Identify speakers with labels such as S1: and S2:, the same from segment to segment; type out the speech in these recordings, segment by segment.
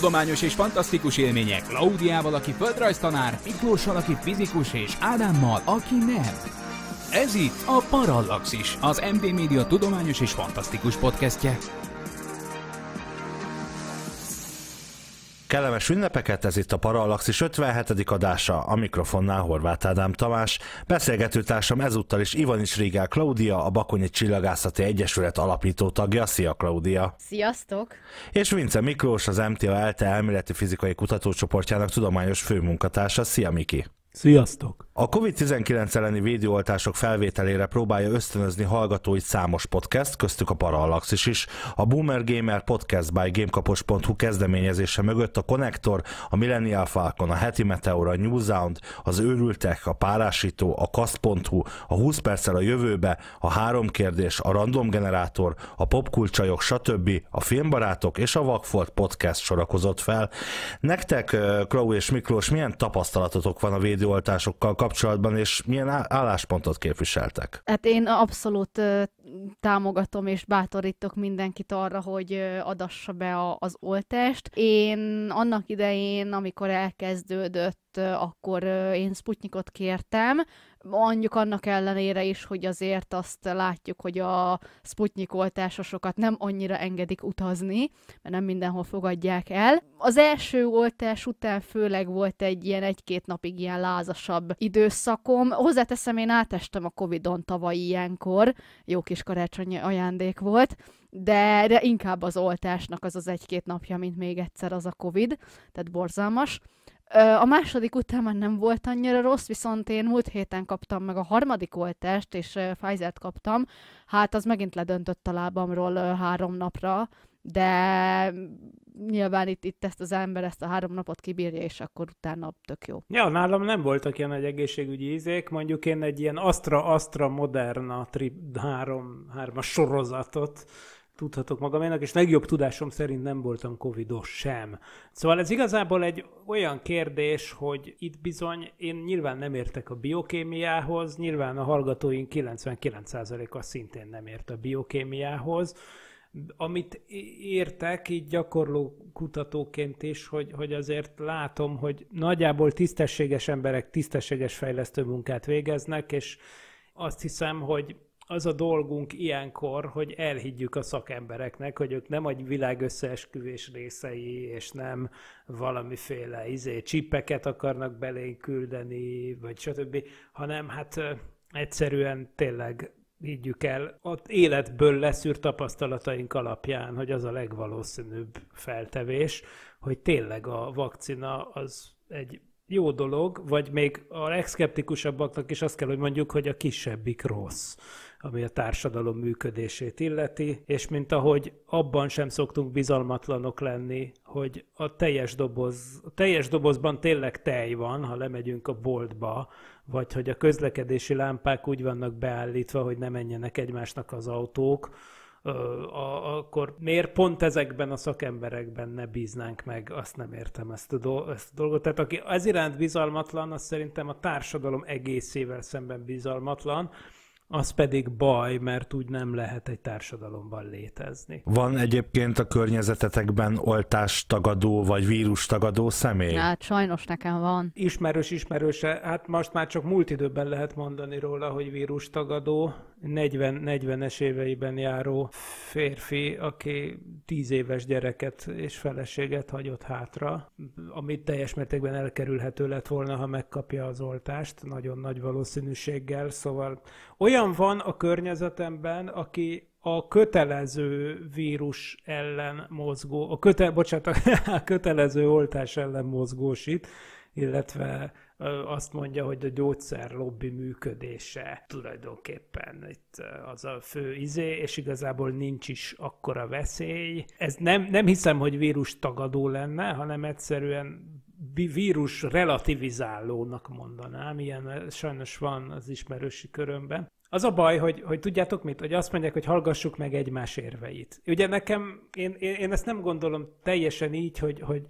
S1: Tudományos és fantasztikus élmények Klaudiával, aki földrajztanár, Miklóssal, aki fizikus, és Ádámmal, aki nem. Ez itt a Parallaxis, az MD Media tudományos és fantasztikus podcastje.
S2: Kellemes ünnepeket, ez itt a Parallaxis 57. adása, a mikrofonnál Horváth Ádám Tamás. Beszélgető társam ezúttal is Ivanis Rigel Klaudia, a Bakonyi Csillagászati Egyesület alapító tagja. Szia Klaudia!
S3: Sziasztok! És
S2: Vince Miklós, az MTA ELTE elméleti fizikai kutatócsoportjának tudományos főmunkatársa. Szia Miki! Sziasztok! A COVID-19 elleni védőoltások felvételére próbálja ösztönözni hallgatóit számos podcast, köztük a Parallax is. A Boomer Gamer Podcast by Gamekapos.hu kezdeményezése mögött a Connector, a Millennial Falcon, a Heti Meteor, a New Sound, az Őrültek, a Párásító, a Kasz.hu, a 20 perccel a jövőbe, a Három kérdés, a Random Generátor, a Popkulcsajok, stb. a Filmbarátok és a Vakfolt Podcast sorakozott fel. Nektek, eh, Klau és Miklós, milyen tapasztalatotok van a védő védőoltásokkal kapcsolatban, és milyen álláspontot képviseltek?
S3: Hát én abszolút támogatom és bátorítok mindenkit arra, hogy adassa be az oltást. Én annak idején, amikor elkezdődött, akkor én Sputnikot kértem, mondjuk annak ellenére is, hogy azért azt látjuk, hogy a Sputnik oltásosokat nem annyira engedik utazni, mert nem mindenhol fogadják el. Az első oltás után főleg volt egy ilyen egy-két napig ilyen lázasabb időszakom. Hozzáteszem, én átestem a Covid-on tavaly ilyenkor, jó kis karácsonyi ajándék volt, de, de inkább az oltásnak az az egy-két napja, mint még egyszer az a Covid, tehát borzalmas. A második után már nem volt annyira rossz, viszont én múlt héten kaptam meg a harmadik oltást, és Pfizer-t kaptam. Hát az megint ledöntött a lábamról három napra, de nyilván itt, itt ezt az ember ezt a három napot kibírja, és akkor utána tök jó. Ja,
S1: nálam nem voltak ilyen nagy egészségügyi ízék, mondjuk én egy ilyen Astra-Astra Moderna 3 három, sorozatot tudhatok magaménak, és legjobb tudásom szerint nem voltam covidos sem. Szóval ez igazából egy olyan kérdés, hogy itt bizony én nyilván nem értek a biokémiához, nyilván a hallgatóink 99%-a szintén nem ért a biokémiához, amit értek így gyakorló kutatóként is, hogy, hogy azért látom, hogy nagyjából tisztességes emberek tisztességes fejlesztő munkát végeznek, és azt hiszem, hogy az a dolgunk ilyenkor, hogy elhiggyük a szakembereknek, hogy ők nem egy világ összeesküvés részei, és nem valamiféle izé, csipeket akarnak belénk küldeni, vagy stb., hanem hát egyszerűen tényleg higgyük el, ott életből leszűrt tapasztalataink alapján, hogy az a legvalószínűbb feltevés, hogy tényleg a vakcina az egy jó dolog, vagy még a legszkeptikusabbaknak is azt kell, hogy mondjuk, hogy a kisebbik rossz ami a társadalom működését illeti, és mint ahogy abban sem szoktunk bizalmatlanok lenni, hogy a teljes, doboz, a teljes dobozban tényleg tej van, ha lemegyünk a boltba, vagy hogy a közlekedési lámpák úgy vannak beállítva, hogy ne menjenek egymásnak az autók, akkor miért pont ezekben a szakemberekben ne bíznánk meg, azt nem értem ezt a, do- ezt a dolgot. Tehát aki ez iránt bizalmatlan, az szerintem a társadalom egészével szemben bizalmatlan, az pedig baj, mert úgy nem lehet egy társadalomban létezni.
S2: Van egyébként a környezetetekben oltástagadó vagy vírustagadó személy?
S1: Hát sajnos nekem van. Ismerős ismerőse, hát most már csak múlt időben lehet mondani róla, hogy vírustagadó, 40-40-es éveiben járó férfi, aki 10 éves gyereket és feleséget hagyott hátra, amit teljes mértékben elkerülhető lett volna, ha megkapja az oltást, nagyon nagy valószínűséggel, szóval olyan van a környezetemben, aki a kötelező vírus ellen mozgó, a köte, bocsánat, a kötelező oltás ellen mozgósít, illetve azt mondja, hogy a gyógyszer lobby működése tulajdonképpen itt az a fő izé, és igazából nincs is akkora veszély. Ez nem, nem hiszem, hogy vírus tagadó lenne, hanem egyszerűen vírus relativizálónak mondanám, ilyen sajnos van az ismerősi körömben. Az a baj, hogy, hogy tudjátok mit, hogy azt mondják, hogy hallgassuk meg egymás érveit. Ugye nekem, én, én, én ezt nem gondolom teljesen így, hogy, hogy,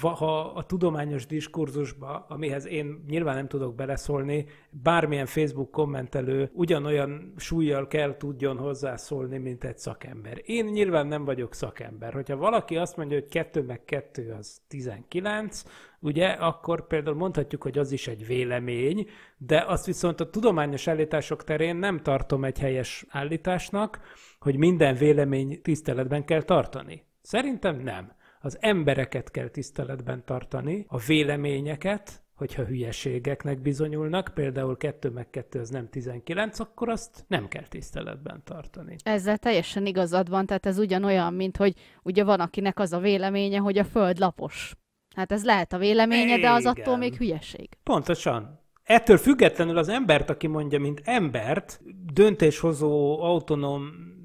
S1: ha a tudományos diskurzusba, amihez én nyilván nem tudok beleszólni, bármilyen Facebook kommentelő ugyanolyan súlyjal kell tudjon hozzászólni, mint egy szakember. Én nyilván nem vagyok szakember. Hogyha valaki azt mondja, hogy 2 meg 2 az 19, ugye, akkor például mondhatjuk, hogy az is egy vélemény, de azt viszont a tudományos állítások terén nem tartom egy helyes állításnak, hogy minden vélemény tiszteletben kell tartani. Szerintem nem. Az embereket kell tiszteletben tartani, a véleményeket, hogyha hülyeségeknek bizonyulnak, például 2 meg 2 az nem 19, akkor azt nem kell tiszteletben tartani.
S3: Ezzel teljesen igazad van, tehát ez ugyanolyan, mint hogy ugye van akinek az a véleménye, hogy a föld lapos. Hát ez lehet a véleménye, Igen. de az attól még hülyeség.
S1: Pontosan. Ettől függetlenül az embert, aki mondja, mint embert, döntéshozó, autonóm,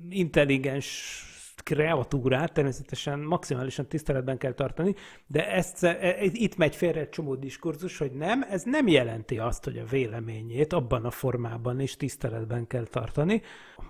S1: intelligens kreatúrát természetesen maximálisan tiszteletben kell tartani, de ezt, e, e, itt megy félre egy csomó diskurzus, hogy nem, ez nem jelenti azt, hogy a véleményét abban a formában is tiszteletben kell tartani,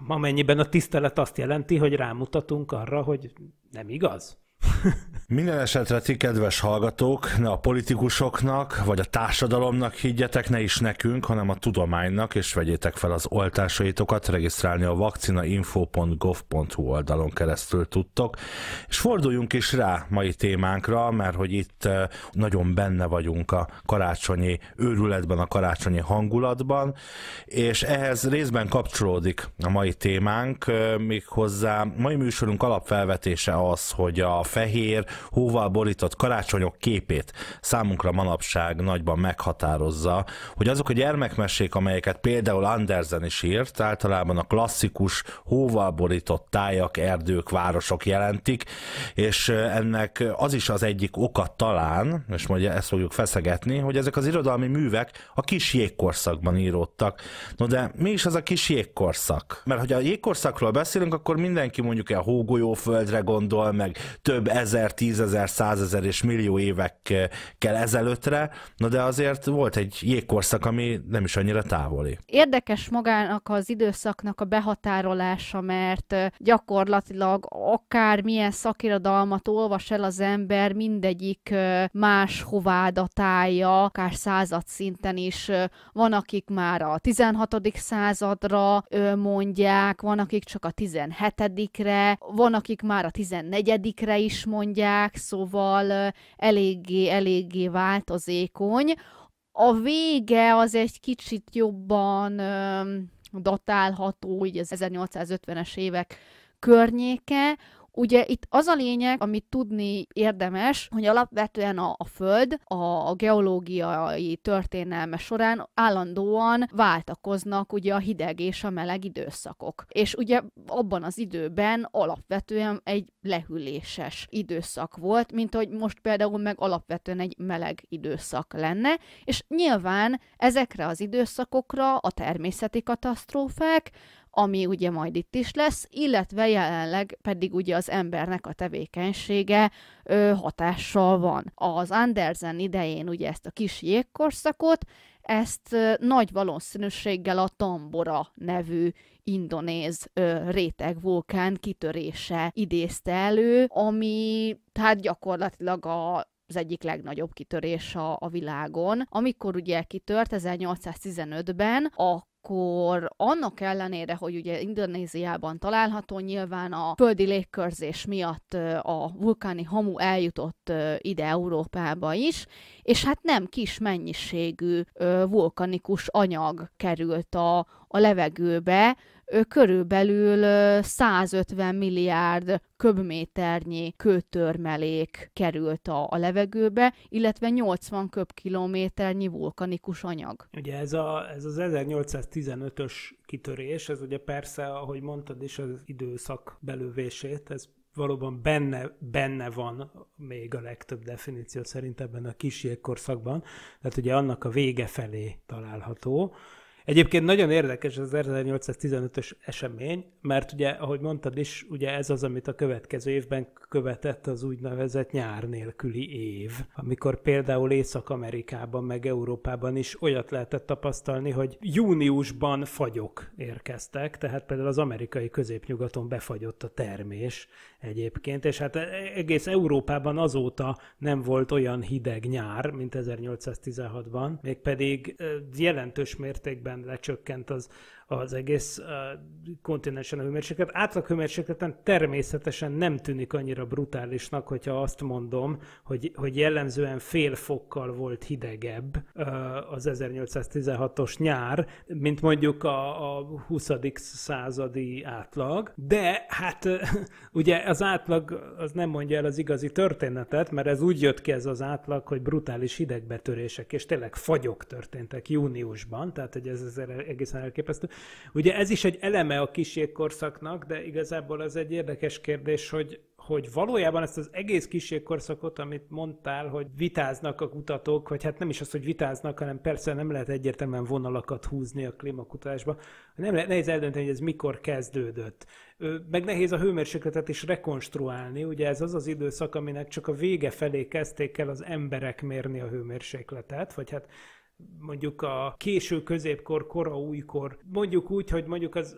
S1: amennyiben a tisztelet azt jelenti, hogy rámutatunk arra, hogy nem igaz.
S2: Minden esetre ti, kedves hallgatók, ne a politikusoknak, vagy a társadalomnak higgyetek, ne is nekünk, hanem a tudománynak, és vegyétek fel az oltásaitokat, regisztrálni a vakcinainfo.gov.hu oldalon keresztül tudtok. És forduljunk is rá mai témánkra, mert hogy itt eh, nagyon benne vagyunk a karácsonyi őrületben, a karácsonyi hangulatban, és ehhez részben kapcsolódik a mai témánk, eh, méghozzá mai műsorunk alapfelvetése az, hogy a fehér, hóval borított karácsonyok képét számunkra manapság nagyban meghatározza, hogy azok a gyermekmesék, amelyeket például Andersen is írt, általában a klasszikus hóval borított tájak, erdők, városok jelentik, és ennek az is az egyik oka talán, és majd ezt fogjuk feszegetni, hogy ezek az irodalmi művek a kis jégkorszakban íródtak. No de mi is az a kis jégkorszak? Mert hogy a jégkorszakról beszélünk, akkor mindenki mondjuk a hógolyóföldre gondol, meg több több ezer, tízezer, százezer és millió évekkel ezelőttre, na de azért volt egy jégkorszak, ami nem is annyira távoli.
S3: Érdekes magának az időszaknak a behatárolása, mert gyakorlatilag akár milyen szakirodalmat olvas el az ember, mindegyik más hová datálja, akár század szinten is. Van, akik már a 16. századra mondják, van, akik csak a 17-re, van, akik már a 14-re is mondják, szóval eléggé, eléggé változékony. A vége az egy kicsit jobban datálható, így az 1850-es évek környéke, Ugye itt az a lényeg, amit tudni érdemes, hogy alapvetően a, a Föld a, a geológiai történelme során állandóan váltakoznak ugye a hideg és a meleg időszakok. És ugye abban az időben alapvetően egy lehűléses időszak volt, mint hogy most például meg alapvetően egy meleg időszak lenne, és nyilván ezekre az időszakokra a természeti katasztrófák, ami ugye majd itt is lesz, illetve jelenleg pedig ugye az embernek a tevékenysége ö, hatással van. Az Andersen idején ugye ezt a kis jégkorszakot, ezt ö, nagy valószínűséggel a Tambora nevű indonéz ö, vulkán kitörése idézte elő, ami tehát gyakorlatilag a az egyik legnagyobb kitörés a, a világon. Amikor ugye kitört 1815-ben, a akkor annak ellenére, hogy ugye Indonéziában található, nyilván a földi légkörzés miatt a vulkáni hamu eljutott ide Európába is, és hát nem kis mennyiségű vulkanikus anyag került a, a levegőbe, körülbelül 150 milliárd köbméternyi kőtörmelék került a, a levegőbe, illetve 80 köbkilométernyi vulkanikus anyag.
S1: Ugye ez, a, ez az 1815-ös kitörés, ez ugye persze, ahogy mondtad is, az időszak belővését, ez valóban benne, benne van még a legtöbb definíció szerint ebben a jégkorszakban, tehát ugye annak a vége felé található, Egyébként nagyon érdekes az 1815-ös esemény, mert ugye, ahogy mondtad is, ugye ez az, amit a következő évben követett az úgynevezett nyár nélküli év, amikor például Észak-Amerikában meg Európában is olyat lehetett tapasztalni, hogy júniusban fagyok érkeztek, tehát például az amerikai középnyugaton befagyott a termés egyébként, és hát egész Európában azóta nem volt olyan hideg nyár, mint 1816-ban, mégpedig jelentős mértékben lecsökkent az, az egész kontinensen a hőmérséklet. Átlag hőmérsékleten természetesen nem tűnik annyira brutálisnak, hogyha azt mondom, hogy, hogy jellemzően fél fokkal volt hidegebb az 1816-os nyár, mint mondjuk a, a 20. századi átlag, de hát ugye az átlag az nem mondja el az igazi történetet, mert ez úgy jött ki ez az átlag, hogy brutális hidegbetörések és tényleg fagyok történtek júniusban, tehát hogy ez egészen elképesztő. Ugye ez is egy eleme a kísérkorszaknak, de igazából az egy érdekes kérdés, hogy, hogy valójában ezt az egész kísérkorszakot, amit mondtál, hogy vitáznak a kutatók, vagy hát nem is az, hogy vitáznak, hanem persze nem lehet egyértelműen vonalakat húzni a klímakutatásba. Nem lehet, nehéz eldönteni, hogy ez mikor kezdődött. Meg nehéz a hőmérsékletet is rekonstruálni, ugye ez az az időszak, aminek csak a vége felé kezdték el az emberek mérni a hőmérsékletet, vagy hát mondjuk a késő középkor, kora újkor, mondjuk úgy, hogy mondjuk az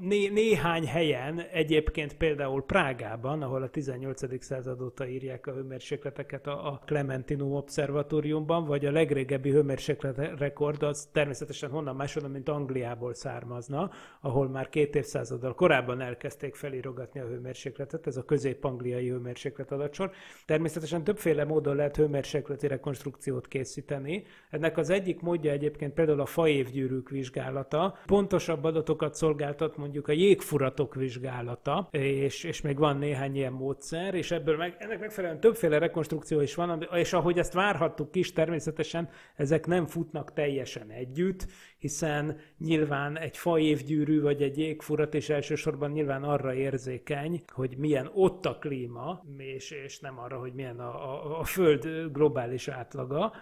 S1: né, néhány helyen, egyébként például Prágában, ahol a 18. század óta írják a hőmérsékleteket a, Clementinum Observatóriumban, vagy a legrégebbi hőmérséklet rekord az természetesen honnan máshonnan, mint Angliából származna, ahol már két évszázaddal korábban elkezdték felirogatni a hőmérsékletet, ez a közép-angliai hőmérséklet adatsor. Természetesen többféle módon lehet hőmérsékleti rekonstrukciót készíteni. Ennek az egyik módja egyébként például a faévgyűrűk vizsgálata. Pontosabb adatokat szolgáltat vizsgálatot, mondjuk a jégfuratok vizsgálata, és, és még van néhány ilyen módszer, és ebből meg, ennek megfelelően többféle rekonstrukció is van, és ahogy ezt várhattuk is, természetesen ezek nem futnak teljesen együtt, hiszen nyilván egy évgyűrű vagy egy jégfurat is elsősorban nyilván arra érzékeny, hogy milyen ott a klíma, és, és nem arra, hogy milyen a, a, a föld globális átlaga,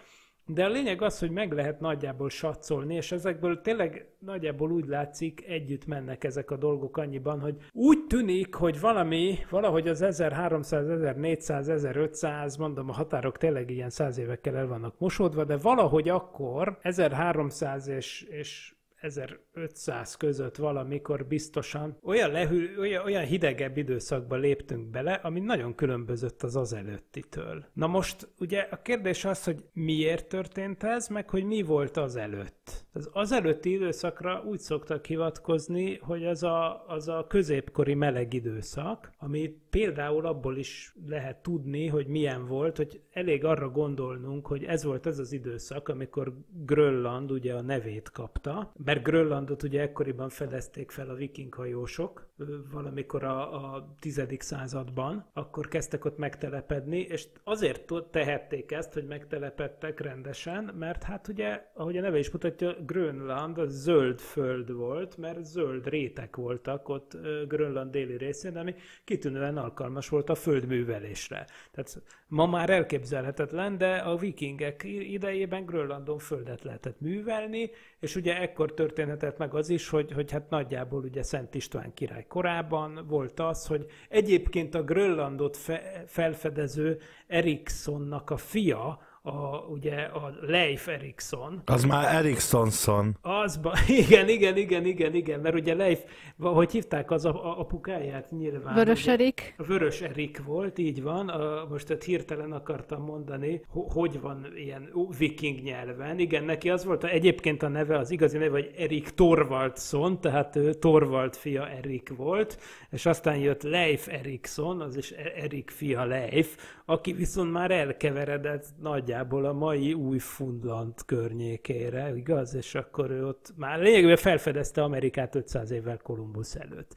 S1: de a lényeg az, hogy meg lehet nagyjából satszolni, és ezekből tényleg nagyjából úgy látszik, együtt mennek ezek a dolgok annyiban, hogy úgy tűnik, hogy valami, valahogy az 1300, 1400, 1500, mondom, a határok tényleg ilyen száz évekkel el vannak mosódva, de valahogy akkor 1300 és, és 1500 között valamikor biztosan olyan, lehű, olyan, olyan hidegebb időszakba léptünk bele, ami nagyon különbözött az előttitől. Na most ugye a kérdés az, hogy miért történt ez, meg hogy mi volt az előtt. Az azelőtti időszakra úgy szoktak hivatkozni, hogy az a, az a középkori meleg időszak, ami például abból is lehet tudni, hogy milyen volt, hogy elég arra gondolnunk, hogy ez volt ez az időszak, amikor Grönland ugye a nevét kapta, mert Grönlandot ugye ekkoriban fedezték fel a viking hajósok, valamikor a, a tizedik században, akkor kezdtek ott megtelepedni, és azért tehették ezt, hogy megtelepedtek rendesen, mert hát ugye, ahogy a neve is mutatja, Grönland az zöld föld volt, mert zöld rétek voltak ott Grönland déli részén, ami kitűnően alkalmas volt a földművelésre. Tehát ma már elképzelhetetlen, de a vikingek idejében Grönlandon földet lehetett művelni, és ugye ekkor történhetett meg az is, hogy, hogy hát nagyjából ugye Szent István király korábban korában volt az, hogy egyébként a Grönlandot fe, felfedező Ericssonnak a fia, a, ugye a Leif Erikson. Az már
S2: Erikssonson.
S1: Az, ba, igen, igen, igen, igen, igen, mert ugye Leif, hogy hívták az apukáját nyilván. Vörös ugye, Erik. Vörös Erik volt, így van. A, most ott hirtelen akartam mondani, hogy van ilyen viking nyelven. Igen, neki az volt, a, egyébként a neve, az igazi neve, hogy Erik Torvaldson, tehát ő Torvald fia Erik volt, és aztán jött Leif Erikson, az is e-, Erik fia Leif, aki viszont már elkeveredett nagy nagyjából a mai Új-Fundland környékére, igaz? És akkor ő ott már lényegében felfedezte Amerikát 500 évvel Kolumbusz előtt.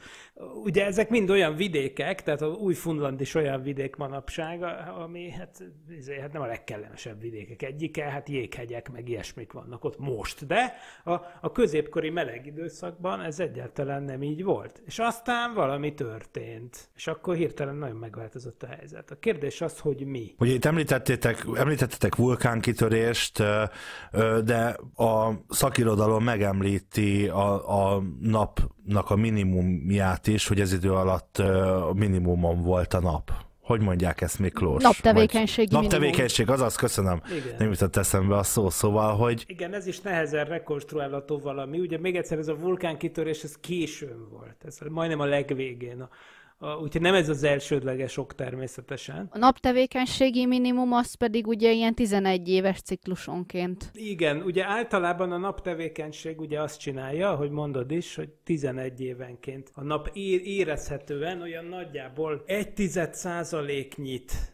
S1: Ugye ezek mind olyan vidékek, tehát az Új-Fundland is olyan vidék manapság, ami hát, izé, hát nem a legkellemesebb vidékek egyike, hát jéghegyek, meg ilyesmik vannak ott most, de a, a középkori meleg időszakban ez egyáltalán nem így volt. És aztán valami történt, és akkor hirtelen nagyon megváltozott a helyzet. A kérdés az, hogy mi.
S2: Hogy itt említettétek, említettétek említettek vulkánkitörést, de a szakirodalom megemlíti a, a napnak a minimumját is, hogy ez idő alatt minimumon volt a nap. Hogy mondják ezt, Miklós? Naptevékenység.
S3: Naptevékenység,
S2: azaz, köszönöm. Igen. Nem jutott eszembe a szó, szóval, hogy...
S3: Igen,
S1: ez is nehezen rekonstruálható valami. Ugye még egyszer ez a vulkánkitörés, ez későn volt. Ez majdnem a legvégén. A úgyhogy nem ez az elsődleges ok természetesen. A
S3: naptevékenységi minimum az pedig ugye ilyen 11 éves ciklusonként.
S1: Igen, ugye általában a naptevékenység ugye azt csinálja, hogy mondod is, hogy 11 évenként a nap érezhetően olyan nagyjából 1 tized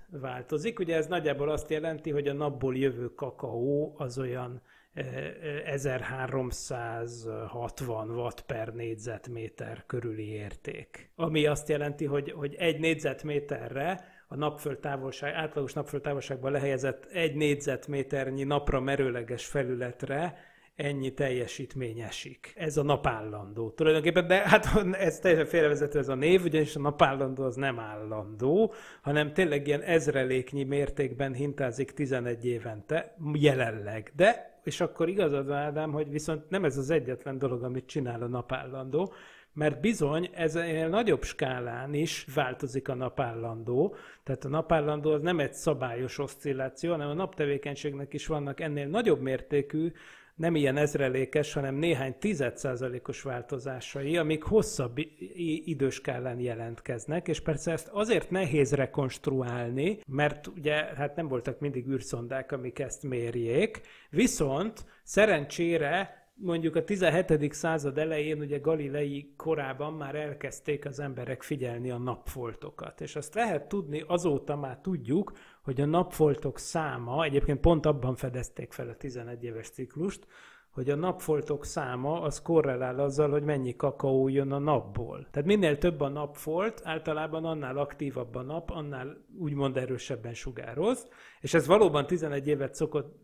S1: változik. Ugye ez nagyjából azt jelenti, hogy a napból jövő kakaó az olyan 1360 watt per négyzetméter körüli érték. Ami azt jelenti, hogy, hogy egy négyzetméterre a napföldtávolság, átlagos napföldtávolságban lehelyezett egy négyzetméternyi napra merőleges felületre ennyi teljesítmény esik. Ez a napállandó tulajdonképpen, de hát ez teljesen félrevezető ez a név, ugyanis a napállandó az nem állandó, hanem tényleg ilyen ezreléknyi mértékben hintázik 11 évente jelenleg. De, és akkor igazad van, Ádám, hogy viszont nem ez az egyetlen dolog, amit csinál a napállandó, mert bizony ez a nagyobb skálán is változik a napállandó, tehát a napállandó az nem egy szabályos oszcilláció, hanem a naptevékenységnek is vannak ennél nagyobb mértékű nem ilyen ezrelékes, hanem néhány tizedszázalékos változásai, amik hosszabb időskállán jelentkeznek, és persze ezt azért nehéz rekonstruálni, mert ugye hát nem voltak mindig űrszondák, amik ezt mérjék, viszont szerencsére mondjuk a 17. század elején, ugye Galilei korában már elkezdték az emberek figyelni a napfoltokat. És azt lehet tudni, azóta már tudjuk, hogy a napfoltok száma, egyébként pont abban fedezték fel a 11 éves ciklust, hogy a napfoltok száma az korrelál azzal, hogy mennyi kakaó jön a napból. Tehát minél több a napfolt, általában annál aktívabb a nap, annál úgymond erősebben sugároz, és ez valóban 11 évet szokott,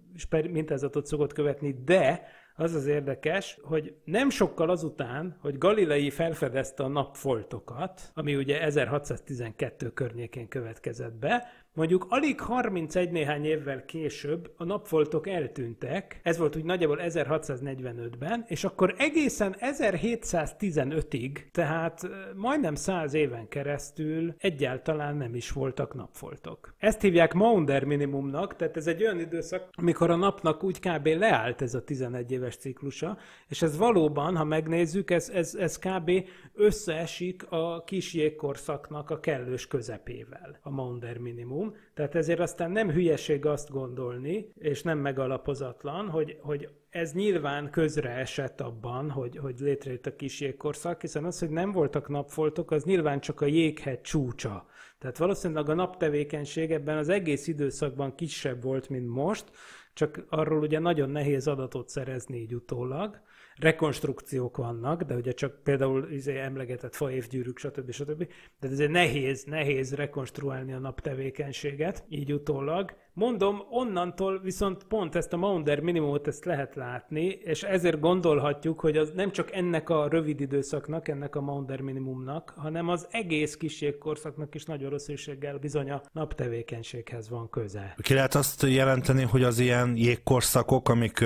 S1: mintázatot szokott követni, de az az érdekes, hogy nem sokkal azután, hogy Galilei felfedezte a napfoltokat, ami ugye 1612 környékén következett be, Mondjuk alig 31 néhány évvel később a napfoltok eltűntek, ez volt úgy nagyjából 1645-ben, és akkor egészen 1715-ig, tehát majdnem 100 éven keresztül egyáltalán nem is voltak napfoltok. Ezt hívják Maunder minimumnak, tehát ez egy olyan időszak, amikor a napnak úgy kb. leállt ez a 11 éves ciklusa, és ez valóban, ha megnézzük, ez, ez, ez kb. összeesik a kis jégkorszaknak a kellős közepével, a Maunder minimum fogalom, tehát ezért aztán nem hülyeség azt gondolni, és nem megalapozatlan, hogy, hogy ez nyilván közre esett abban, hogy, hogy létrejött a kis jégkorszak, hiszen az, hogy nem voltak napfoltok, az nyilván csak a jéghegy csúcsa. Tehát valószínűleg a naptevékenység ebben az egész időszakban kisebb volt, mint most, csak arról ugye nagyon nehéz adatot szerezni így utólag rekonstrukciók vannak, de ugye csak például izé emlegetett faévgyűrűk, stb. stb. de ezért nehéz, nehéz rekonstruálni a nap tevékenységet így utólag, Mondom, onnantól viszont pont ezt a Maunder minimumot ezt lehet látni, és ezért gondolhatjuk, hogy az nem csak ennek a rövid időszaknak, ennek a Maunder minimumnak, hanem az egész kiségkorszaknak is nagy valószínűséggel bizony a naptevékenységhez van köze.
S2: Ki lehet azt jelenteni, hogy az ilyen jégkorszakok, amik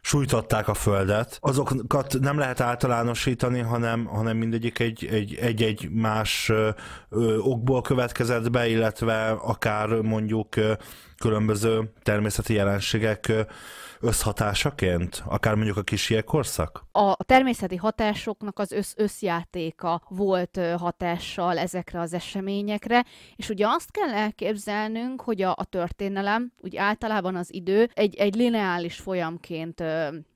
S2: sújtották a Földet, azokat nem lehet általánosítani, hanem, hanem mindegyik egy-egy más okból következett be, illetve akár mondjuk különböző természeti jelenségek összhatásaként, akár mondjuk a kisie korszak?
S3: A természeti hatásoknak az össz összjátéka volt hatással ezekre az eseményekre, és ugye azt kell elképzelnünk, hogy a, a történelem, úgy általában az idő egy, egy lineális folyamként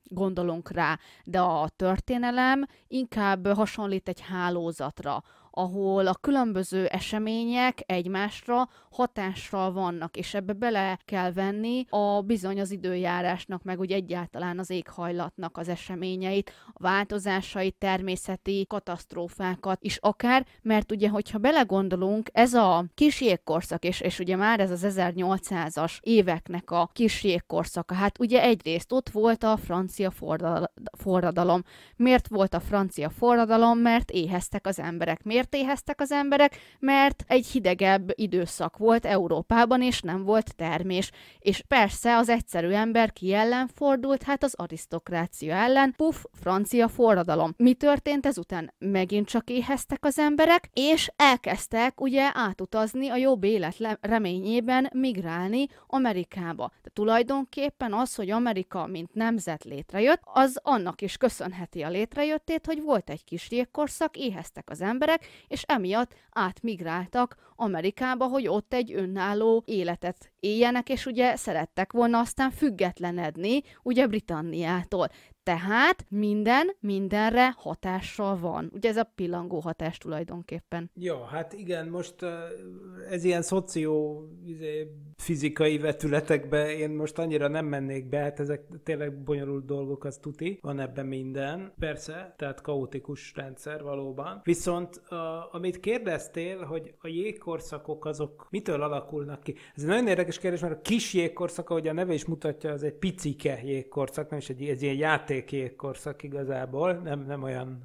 S3: gondolunk rá, de a történelem inkább hasonlít egy hálózatra, ahol a különböző események egymásra hatással vannak, és ebbe bele kell venni a bizony az időjárásnak, meg úgy egyáltalán az éghajlatnak az eseményeit, a változásait, természeti katasztrófákat is akár, mert ugye, hogyha belegondolunk, ez a kis jégkorszak, és, és ugye már ez az 1800-as éveknek a kis jégkorszaka, hát ugye egyrészt ott volt a francia forradalom. Miért volt a francia forradalom? Mert éheztek az emberek. Miért azért éheztek az emberek, mert egy hidegebb időszak volt Európában, és nem volt termés. És persze az egyszerű ember ki ellen fordult, hát az arisztokrácia ellen, puf, francia forradalom. Mi történt ezután? Megint csak éheztek az emberek, és elkezdtek ugye átutazni a jobb élet reményében migrálni Amerikába. De tulajdonképpen az, hogy Amerika mint nemzet létrejött, az annak is köszönheti a létrejöttét, hogy volt egy kis jégkorszak, éheztek az emberek, és emiatt átmigráltak Amerikába, hogy ott egy önálló életet éljenek, és ugye szerettek volna aztán függetlenedni, ugye Britanniától. Tehát minden mindenre hatással van. Ugye ez a pillangó hatás tulajdonképpen.
S1: Ja, hát igen, most ez ilyen szoció izé, fizikai vetületekbe én most annyira nem mennék be, hát ezek tényleg bonyolult dolgok, az tuti. Van ebben minden, persze, tehát kaotikus rendszer valóban. Viszont a, amit kérdeztél, hogy a jégkorszakok azok mitől alakulnak ki? Ez egy nagyon érdekes kérdés, mert a kis jégkorszak, ahogy a neve is mutatja, az egy picike jégkorszak, nem is egy, egy ilyen játék játék jégkorszak igazából, nem, nem olyan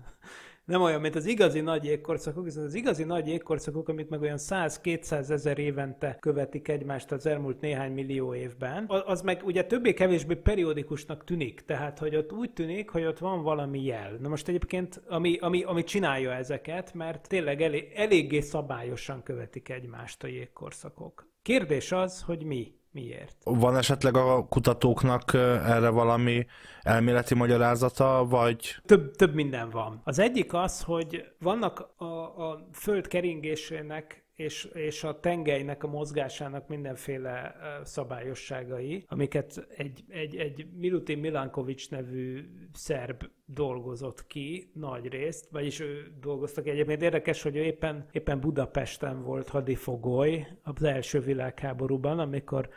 S1: nem olyan, mint az igazi nagy jégkorszakok, hiszen az igazi nagy jégkorszakok, amit meg olyan 100-200 ezer évente követik egymást az elmúlt néhány millió évben, az meg ugye többé-kevésbé periódikusnak tűnik, tehát hogy ott úgy tűnik, hogy ott van valami jel. Na most egyébként, ami, ami, ami csinálja ezeket, mert tényleg elég, eléggé szabályosan követik egymást a jégkorszakok. Kérdés az, hogy mi? Miért?
S2: Van esetleg a kutatóknak erre valami elméleti magyarázata, vagy...
S1: Több, több minden van. Az egyik az, hogy vannak a, a föld keringésének és, és a tengelynek a mozgásának mindenféle szabályosságai, amiket egy, egy, egy Milutin Milankovics nevű szerb dolgozott ki nagy részt, vagyis ő dolgoztak egyébként. Érdekes, hogy ő éppen, éppen Budapesten volt hadifogoly az első világháborúban, amikor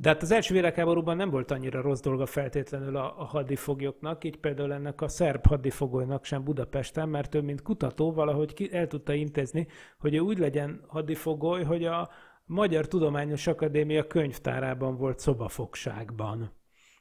S1: de hát az első világháborúban nem volt annyira rossz dolga feltétlenül a, a hadifoglyoknak, így például ennek a szerb hadifogolynak sem Budapesten, mert ő, mint kutató, valahogy ki, el tudta intézni, hogy ő úgy legyen hadifogoly, hogy a Magyar Tudományos Akadémia könyvtárában volt szobafogságban.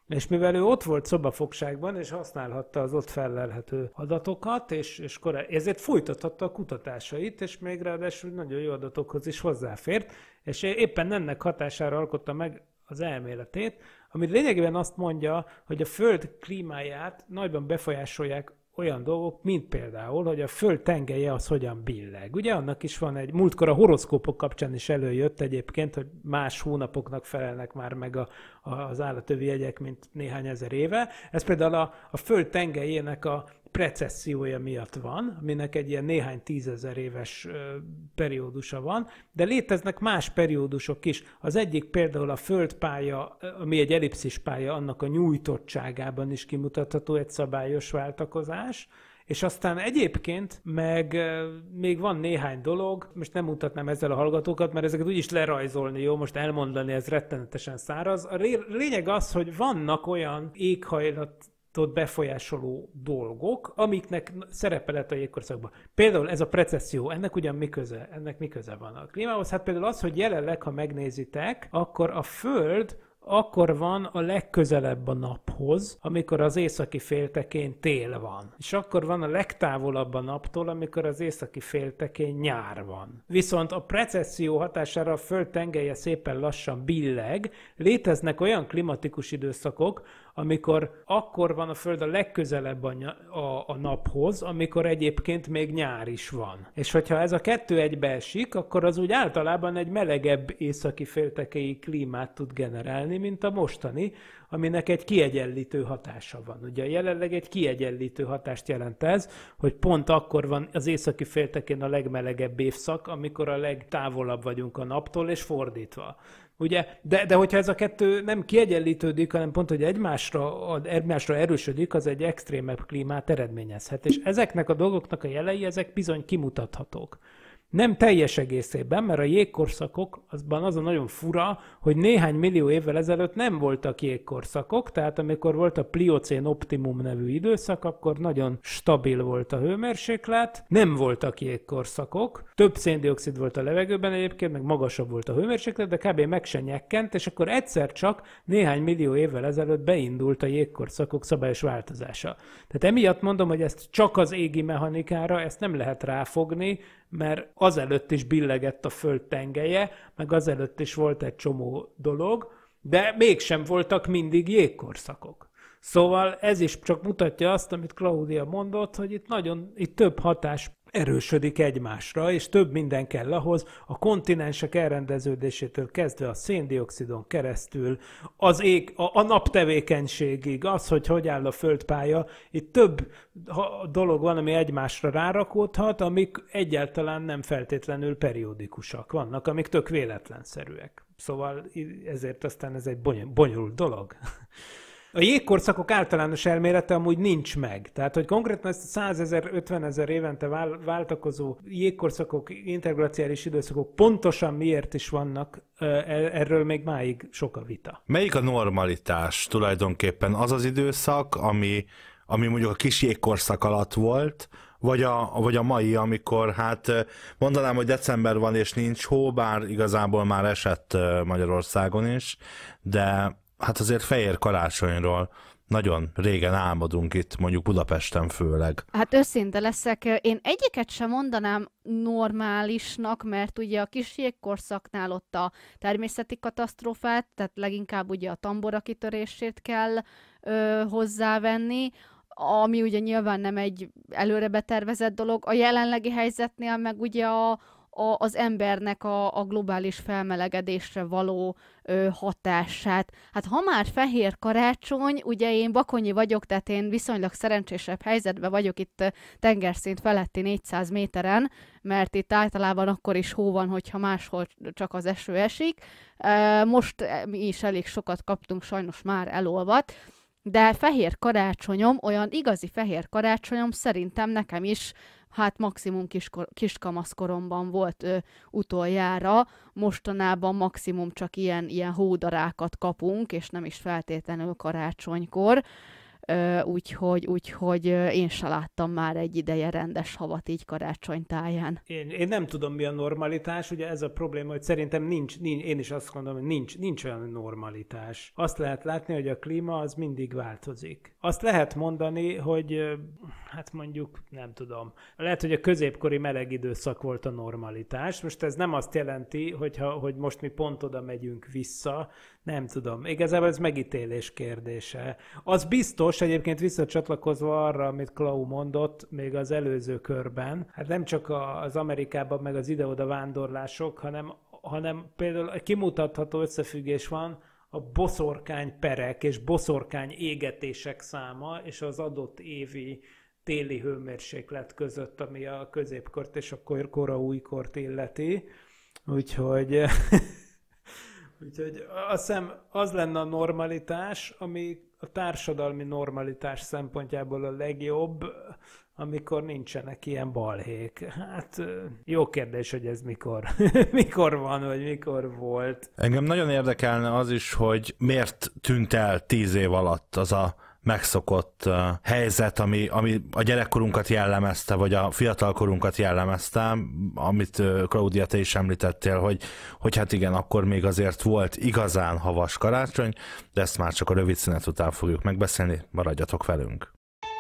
S1: És mivel ő ott volt szobafogságban, és használhatta az ott fellelhető adatokat, és, és korá... ezért folytathatta a kutatásait, és még ráadásul nagyon jó adatokhoz is hozzáfért, és éppen ennek hatására alkotta meg az elméletét, ami lényegében azt mondja, hogy a Föld klímáját nagyban befolyásolják olyan dolgok, mint például, hogy a föld tengelye az hogyan billeg. Ugye annak is van egy, múltkor a horoszkópok kapcsán is előjött egyébként, hogy más hónapoknak felelnek már meg a, a, az állatövi jegyek, mint néhány ezer éve. Ez például a, a föld tengelyének a, precessziója miatt van, aminek egy ilyen néhány tízezer éves periódusa van, de léteznek más periódusok is. Az egyik például a földpálya, ami egy ellipszis pálya, annak a nyújtottságában is kimutatható egy szabályos váltakozás, és aztán egyébként meg még van néhány dolog, most nem mutatnám ezzel a hallgatókat, mert ezeket úgyis lerajzolni jó, most elmondani ez rettenetesen száraz. A lényeg az, hogy vannak olyan éghajlat piacot befolyásoló dolgok, amiknek szerepe lett a jégkorszakban. Például ez a precesszió, ennek ugyan mi köze, ennek mi köze van a klímához? Hát például az, hogy jelenleg, ha megnézitek, akkor a Föld akkor van a legközelebb a naphoz, amikor az északi féltekén tél van. És akkor van a legtávolabb a naptól, amikor az északi féltekén nyár van. Viszont a precesszió hatására a föld tengelye szépen lassan billeg, léteznek olyan klimatikus időszakok, amikor akkor van a Föld a legközelebb a, a, a naphoz, amikor egyébként még nyár is van. És hogyha ez a kettő egybe esik, akkor az úgy általában egy melegebb északi féltekei klímát tud generálni, mint a mostani, aminek egy kiegyenlítő hatása van. Ugye jelenleg egy kiegyenlítő hatást jelent ez, hogy pont akkor van az északi féltekén a legmelegebb évszak, amikor a legtávolabb vagyunk a naptól, és fordítva. Ugye? De, de hogyha ez a kettő nem kiegyenlítődik, hanem pont, hogy egymásra, egymásra erősödik, az egy extrémebb klímát eredményezhet. És ezeknek a dolgoknak a jelei, ezek bizony kimutathatók. Nem teljes egészében, mert a jégkorszakok azban az a nagyon fura, hogy néhány millió évvel ezelőtt nem voltak jégkorszakok, tehát amikor volt a pliocén optimum nevű időszak, akkor nagyon stabil volt a hőmérséklet, nem voltak jégkorszakok, több széndiokszid volt a levegőben egyébként, meg magasabb volt a hőmérséklet, de kb. meg se nyekkent, és akkor egyszer csak néhány millió évvel ezelőtt beindult a jégkorszakok szabályos változása. Tehát emiatt mondom, hogy ezt csak az égi mechanikára, ezt nem lehet ráfogni, mert azelőtt is billegett a föld tengelye, meg azelőtt is volt egy csomó dolog, de mégsem voltak mindig jégkorszakok. Szóval ez is csak mutatja azt, amit Claudia mondott, hogy itt nagyon, itt több hatás erősödik egymásra, és több minden kell ahhoz, a kontinensek elrendeződésétől kezdve a széndiokszidon keresztül, az ég, a, a naptevékenységig, az, hogy hogy áll a földpálya, itt több dolog van, ami egymásra rárakódhat, amik egyáltalán nem feltétlenül periódikusak vannak, amik tök véletlenszerűek. Szóval ezért aztán ez egy bonyolult dolog. a jégkorszakok általános elmélete amúgy nincs meg. Tehát, hogy konkrétan ezt a 100 ezer, 50 ezer évente vál, váltakozó jégkorszakok, interglaciális időszakok pontosan miért is vannak, e-, erről még máig sok a vita.
S2: Melyik a normalitás tulajdonképpen? Az az időszak, ami, ami mondjuk a kis jégkorszak alatt volt, vagy a, vagy a mai, amikor hát mondanám, hogy december van és nincs hó, bár igazából már esett Magyarországon is, de hát azért fehér karácsonyról nagyon régen álmodunk itt, mondjuk Budapesten főleg.
S3: Hát őszinte leszek, én egyiket sem mondanám normálisnak, mert ugye a kis jégkorszaknál ott a természeti katasztrófát, tehát leginkább ugye a tambora kitörését kell ö, hozzávenni, ami ugye nyilván nem egy előre betervezett dolog. A jelenlegi helyzetnél meg ugye a, a, az embernek a, a globális felmelegedésre való ö, hatását. Hát ha már fehér karácsony, ugye én bakonyi vagyok, tehát én viszonylag szerencsésebb helyzetben vagyok itt tengerszint feletti 400 méteren, mert itt általában akkor is hó van, hogyha máshol csak az eső esik. Most mi is elég sokat kaptunk, sajnos már elolvat, de fehér karácsonyom, olyan igazi fehér karácsonyom szerintem nekem is hát maximum kiskor, kiskamaszkoromban volt ö, utoljára, mostanában maximum csak ilyen, ilyen hódarákat kapunk, és nem is feltétlenül karácsonykor úgyhogy, úgyhogy én se láttam már egy ideje rendes havat így táján.
S1: Én, én nem tudom, mi a normalitás, ugye ez a probléma, hogy szerintem nincs, nincs én is azt gondolom, hogy nincs, nincs olyan normalitás. Azt lehet látni, hogy a klíma az mindig változik. Azt lehet mondani, hogy hát mondjuk, nem tudom, lehet, hogy a középkori meleg időszak volt a normalitás. Most ez nem azt jelenti, hogyha, hogy most mi pont oda megyünk vissza, nem tudom. Igazából ez megítélés kérdése. Az biztos, egyébként visszacsatlakozva arra, amit Klau mondott még az előző körben, hát nem csak az Amerikában, meg az ide-oda vándorlások, hanem, hanem például egy kimutatható összefüggés van a boszorkány perek és boszorkány égetések száma és az adott évi téli hőmérséklet között, ami a középkort és a kora újkort illeti. Úgyhogy Úgyhogy azt hiszem az lenne a normalitás, ami a társadalmi normalitás szempontjából a legjobb, amikor nincsenek ilyen balhék. Hát jó kérdés, hogy ez mikor, mikor van, vagy mikor volt.
S2: Engem nagyon érdekelne az is, hogy miért tűnt el tíz év alatt az a megszokott helyzet, ami, ami a gyerekkorunkat jellemezte, vagy a fiatalkorunkat jellemezte, amit Claudia, te is említettél, hogy, hogy hát igen, akkor még azért volt igazán havas karácsony, de ezt már csak a rövid szünet után fogjuk megbeszélni, maradjatok velünk.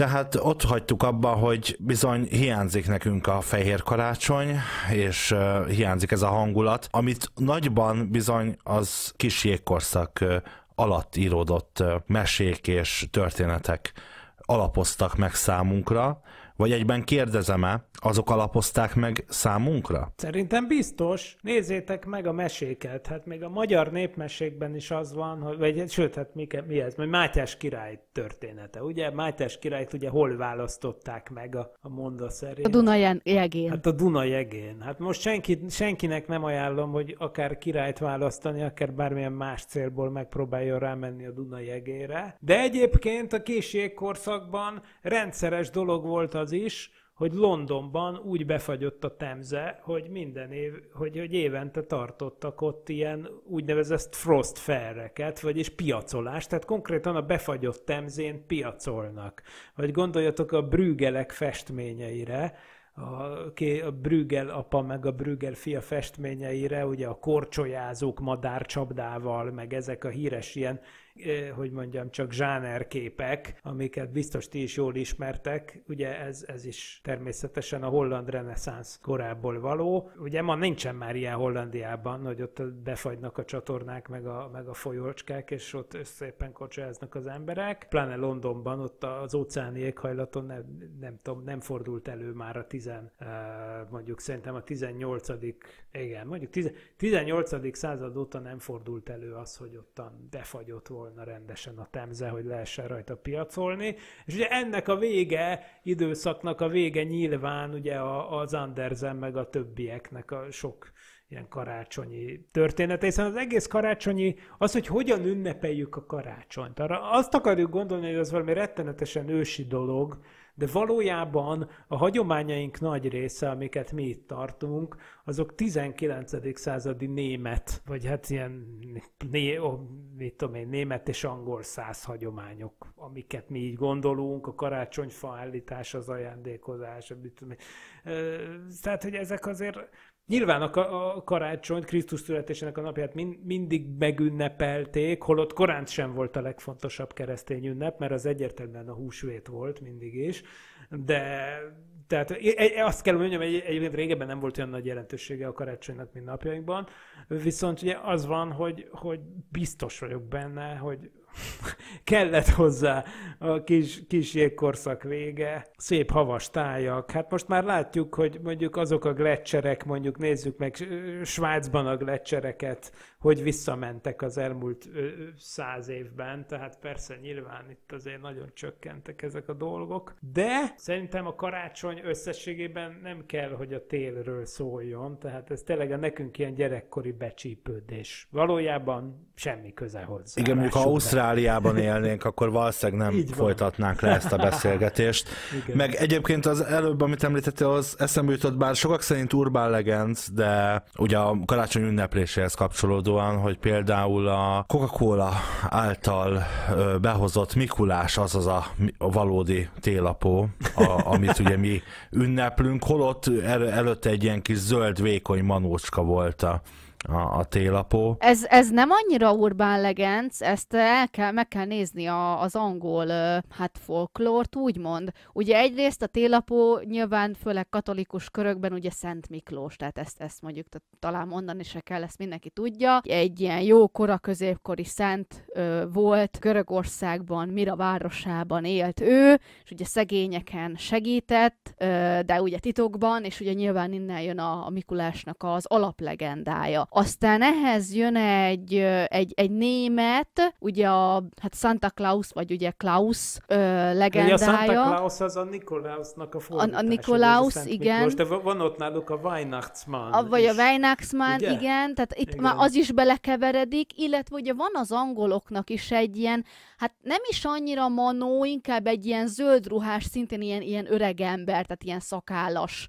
S2: tehát ott hagytuk abba, hogy bizony hiányzik nekünk a fehér karácsony, és uh, hiányzik ez a hangulat, amit nagyban bizony az kis jégkorszak uh, alatt íródott uh, mesék és történetek alapoztak meg számunkra, vagy egyben kérdezem-e, azok alapozták meg számunkra?
S1: Szerintem biztos. Nézzétek meg a meséket. Hát még a magyar népmesékben is az van, hogy, vagy sőt, hát mi, mi ez? Majd Mátyás király története. Ugye Mátyás királyt ugye hol választották meg a, a monda szerint? A Duna
S3: jegén. Hát
S1: a Duna jegén. Hát most senki, senkinek nem ajánlom, hogy akár királyt választani, akár bármilyen más célból megpróbáljon rámenni a Duna jegére. De egyébként a korszakban rendszeres dolog volt az az is, hogy Londonban úgy befagyott a temze, hogy minden év, hogy, hogy évente tartottak ott ilyen úgynevezett frost fair-eket, vagyis piacolást, tehát konkrétan a befagyott temzén piacolnak. Vagy gondoljatok a brügelek festményeire, a, a Brügel apa meg a Brügel fia festményeire, ugye a korcsolyázók madárcsapdával, meg ezek a híres ilyen hogy mondjam, csak zsánerképek, amiket biztos ti is jól ismertek. Ugye ez, ez is természetesen a holland reneszánsz korából való. Ugye ma nincsen már ilyen Hollandiában, hogy ott befagynak a csatornák, meg a, meg a folyócskák, és ott szépen kocsáznak az emberek. Pláne Londonban, ott az óceáni éghajlaton nem, nem tudom, nem fordult elő már a 10, mondjuk szerintem a 18. igen, mondjuk 18. század óta nem fordult elő az, hogy ottan befagyott volt szólna rendesen a temze, hogy lehessen rajta piacolni. És ugye ennek a vége, időszaknak a vége nyilván ugye az Andersen meg a többieknek a sok ilyen karácsonyi története, hiszen az egész karácsonyi, az, hogy hogyan ünnepeljük a karácsonyt. Arra azt akarjuk gondolni, hogy az valami rettenetesen ősi dolog, de valójában a hagyományaink nagy része, amiket mi itt tartunk, azok 19. századi német, vagy hát ilyen né, oh, mit tudom én, német és angol száz hagyományok, amiket mi így gondolunk, a karácsonyfa állítás, az ajándékozás, mit tudom én. Tehát, hogy ezek azért Nyilván a, a karácsonyt, Krisztus születésének a napját mindig megünnepelték, holott koránt sem volt a legfontosabb keresztény ünnep, mert az egyértelműen a húsvét volt mindig is, de tehát azt kell mondjam, hogy egyébként régebben nem volt olyan nagy jelentősége a karácsonynak, mint napjainkban, viszont ugye az van, hogy, hogy biztos vagyok benne, hogy, Kellett hozzá a kis, kis jégkorszak vége, szép havas tájak. Hát most már látjuk, hogy mondjuk azok a gletszerek, mondjuk nézzük meg Svájcban a gletszereket, hogy visszamentek az elmúlt száz évben, tehát persze nyilván itt azért nagyon csökkentek ezek a dolgok, de szerintem a karácsony összességében nem kell, hogy a télről szóljon, tehát ez tényleg a nekünk ilyen gyerekkori becsípődés. Valójában semmi köze hozzá. Igen, mondjuk ha Ausztráliában
S2: élnénk, akkor valószínűleg nem Így folytatnánk van. le ezt a beszélgetést. Igen. Meg egyébként az előbb, amit említettél, az eszembe jutott, bár sokak szerint urban legend, de ugye a karácsony ünnepléséhez kapcsolódóan, hogy például a Coca-Cola által behozott Mikulás, az az a valódi télapó, a, amit ugye mi ünneplünk, holott el, er, előtte egy ilyen kis zöld, vékony manócska volt a a, a télapó.
S3: Ez, ez nem annyira urbán legend, ezt el kell, meg kell nézni a, az angol hát folklórt, úgymond. Ugye egyrészt a télapó nyilván főleg katolikus körökben ugye Szent Miklós, tehát ezt, ezt mondjuk tehát talán mondani se kell, ezt mindenki tudja. Egy ilyen jó kora középkori szent ö, volt, Görögországban, Mira városában élt ő, és ugye szegényeken segített, ö, de ugye titokban, és ugye nyilván innen jön a, a Mikulásnak az alaplegendája. Aztán ehhez jön egy, egy, egy német, ugye a hát Santa Claus, vagy ugye Klaus ö, legendája. Ugye a Santa Claus
S1: az a Nikolausnak a fordítása. A, a Nikolaus, a igen. Miklós, de van ott náluk a Weihnachtsmann. A, vagy is. a
S3: Weihnachtsmann, ugye? igen, tehát itt igen. már az is belekeveredik, illetve ugye van az angoloknak is egy ilyen, hát nem is annyira manó, inkább egy ilyen zöldruhás, szintén ilyen, ilyen öreg ember, tehát ilyen szakállas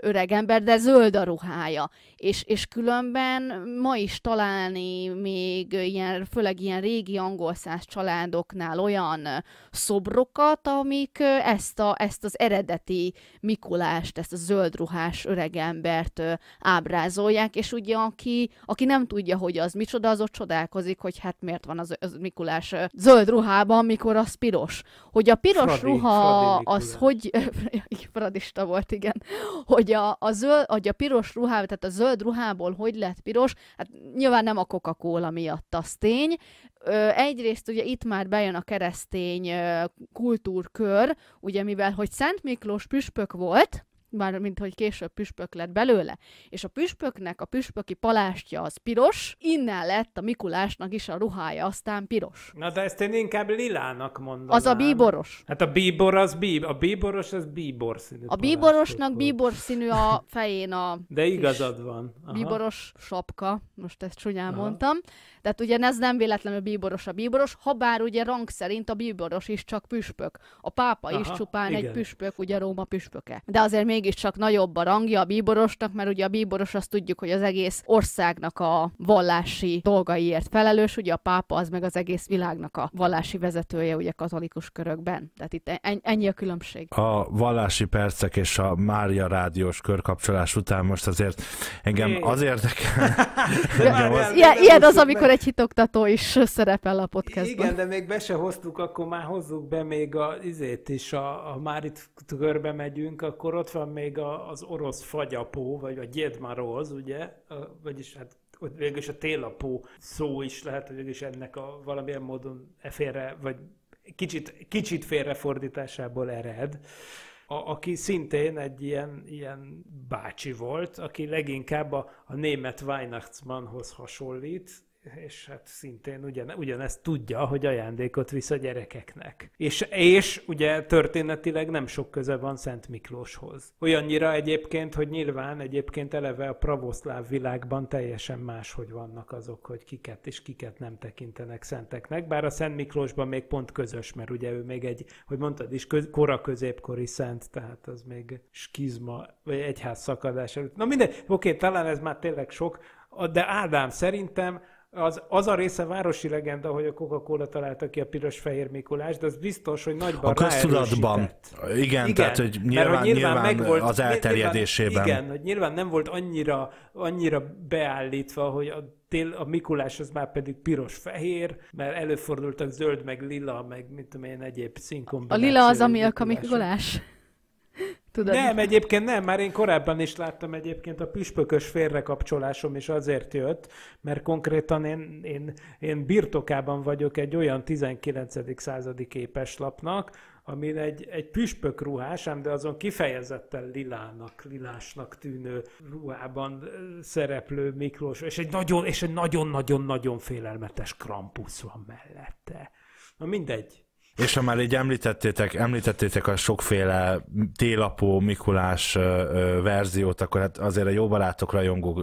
S3: öregember, de zöld a ruhája. És, és különben ma is találni még ilyen, főleg ilyen régi angol száz családoknál olyan szobrokat, amik ezt, a, ezt az eredeti Mikulást, ezt a zöld ruhás öreg embert ábrázolják, és ugye aki, aki nem tudja, hogy az micsoda, az ott csodálkozik, hogy hát miért van az, az Mikulás zöld ruhában, mikor az piros. Hogy a piros Fradi, ruha Fradi az hogy... Fradista volt, igen hogy a, a, zöld, hogy a piros ruhá, tehát a zöld ruhából hogy lett piros, hát nyilván nem a Coca-Cola miatt az tény. Ö, egyrészt ugye itt már bejön a keresztény ö, kultúrkör, ugye mivel, hogy Szent Miklós püspök volt, már mint hogy később püspök lett belőle, és a püspöknek a püspöki palástja az piros, innen lett a Mikulásnak is a ruhája aztán piros.
S1: Na de ezt én inkább lilának mondom. Az a
S3: bíboros.
S1: Hát a bíbor az bíb, a bíboros az bíbor színű. A bíborosnak
S3: bíbor színű a fején a De igazad
S1: van. Aha. Bíboros
S3: sapka, most ezt csúnyán Aha. mondtam. Tehát ugye ez nem véletlenül bíboros a bíboros, ha bár ugye rang szerint a bíboros is csak püspök. A pápa Aha, is csupán igen. egy püspök, ugye Róma püspöke. De azért még mégiscsak nagyobb a rangja a bíborosnak, mert ugye a bíboros azt tudjuk, hogy az egész országnak a vallási dolgaiért felelős, ugye a pápa az meg az egész világnak a vallási vezetője, ugye katolikus körökben. Tehát itt ennyi a különbség.
S2: A vallási percek és a Mária rádiós körkapcsolás után most azért engem é. az érdekel.
S1: engem az...
S2: Ilyen, ilyen az, amikor
S3: egy hitoktató is szerepel a podcastban. Igen,
S1: de még be se hoztuk, akkor már hozzuk be még az izét is, a, a már itt körbe megyünk, akkor ott van még a, az orosz fagyapó, vagy a gyedmaróz, ugye, vagyis hát ott végül is a télapó szó is lehet, hogy végül is ennek a valamilyen módon e félre, vagy kicsit, kicsit félrefordításából ered a, aki szintén egy ilyen, ilyen bácsi volt, aki leginkább a, a német Weihnachtsmannhoz hasonlít, és hát szintén ugyan, ugyanezt tudja, hogy ajándékot visz a gyerekeknek. És, és ugye történetileg nem sok köze van Szent Miklóshoz. Olyannyira egyébként, hogy nyilván egyébként eleve a pravoszláv világban teljesen máshogy vannak azok, hogy kiket és kiket nem tekintenek szenteknek, bár a Szent Miklósban még pont közös, mert ugye ő még egy, hogy mondtad is, köz, kora középkori szent, tehát az még skizma, vagy egyház szakadás előtt. Na mindegy, oké, talán ez már tényleg sok, de Ádám szerintem az, az a része városi legenda, hogy a Coca-Cola találta ki a piros-fehér Mikulás, de az biztos, hogy nagyban A köztudatban. Igen, igen, tehát hogy nyilván, mert, hogy nyilván, nyilván megvolt, az elterjedésében. Nyilván, igen, hogy nyilván nem volt annyira, annyira beállítva, hogy a tél, a Mikulás az már pedig piros-fehér, mert előfordultak zöld, meg lila, meg mit tudom én, egyéb színkombinációk. A lila az, ami a Mikulás? Tudod, nem, mit? egyébként nem, már én korábban is láttam egyébként a püspökös félrekapcsolásom is azért jött, mert konkrétan én, én, én birtokában vagyok egy olyan 19. századi képeslapnak, amin egy, egy püspök ruhás, ám de azon kifejezetten lilának, lilásnak tűnő ruhában szereplő Miklós, és egy nagyon, és egy nagyon-nagyon-nagyon félelmetes krampusz van mellette. Na mindegy,
S2: és ha már így említettétek, említettétek a sokféle télapó Mikulás verziót, akkor hát azért a jó barátok rajongó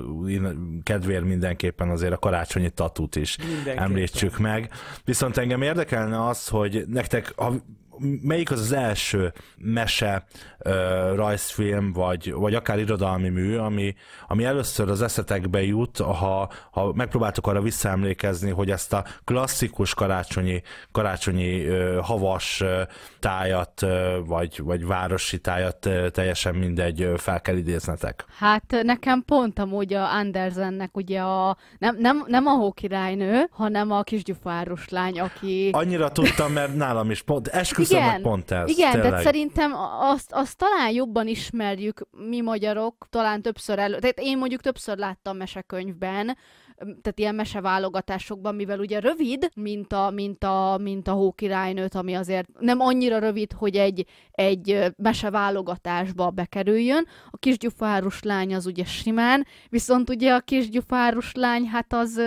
S2: kedvér mindenképpen azért a karácsonyi tatút is említsük meg. Viszont engem érdekelne az, hogy nektek, ha melyik az az első mese, rajzfilm, vagy, vagy akár irodalmi mű, ami, ami először az eszetekbe jut, ha, ha megpróbáltok arra visszaemlékezni, hogy ezt a klasszikus karácsonyi, karácsonyi havas tájat, vagy, vagy városi tájat teljesen mindegy fel kell idéznetek.
S3: Hát nekem pont amúgy a Andersennek ugye a, nem, nem, nem a hókirálynő, hanem a kisgyufáros lány, aki... Annyira
S2: tudtam, mert nálam is pont esküszöm igen, hogy pont ez. Igen, tényleg. de szerintem
S3: azt, azt talán jobban ismerjük mi magyarok, talán többször elő... Tehát én mondjuk többször láttam mesekönyvben, tehát ilyen meseválogatásokban, mivel ugye rövid, mint a, mint a, mint a hókirálynőt, ami azért nem annyira rövid, hogy egy, egy meseválogatásba bekerüljön. A kisgyufárus lány az ugye simán, viszont ugye a kisgyufárus lány, hát az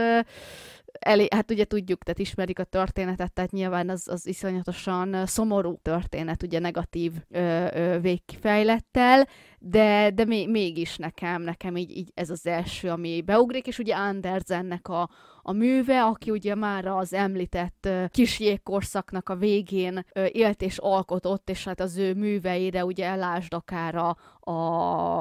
S3: elé, hát ugye tudjuk, tehát ismerik a történetet, tehát nyilván az, az iszonyatosan szomorú történet, ugye negatív ö, ö, végkifejlettel, de, de mé- mégis nekem, nekem így, így ez az első, ami beugrik, és ugye Andersennek a, a műve, aki ugye már az említett kis jégkorszaknak a végén élt és alkotott, és hát az ő műveire ugye elásd akár a, a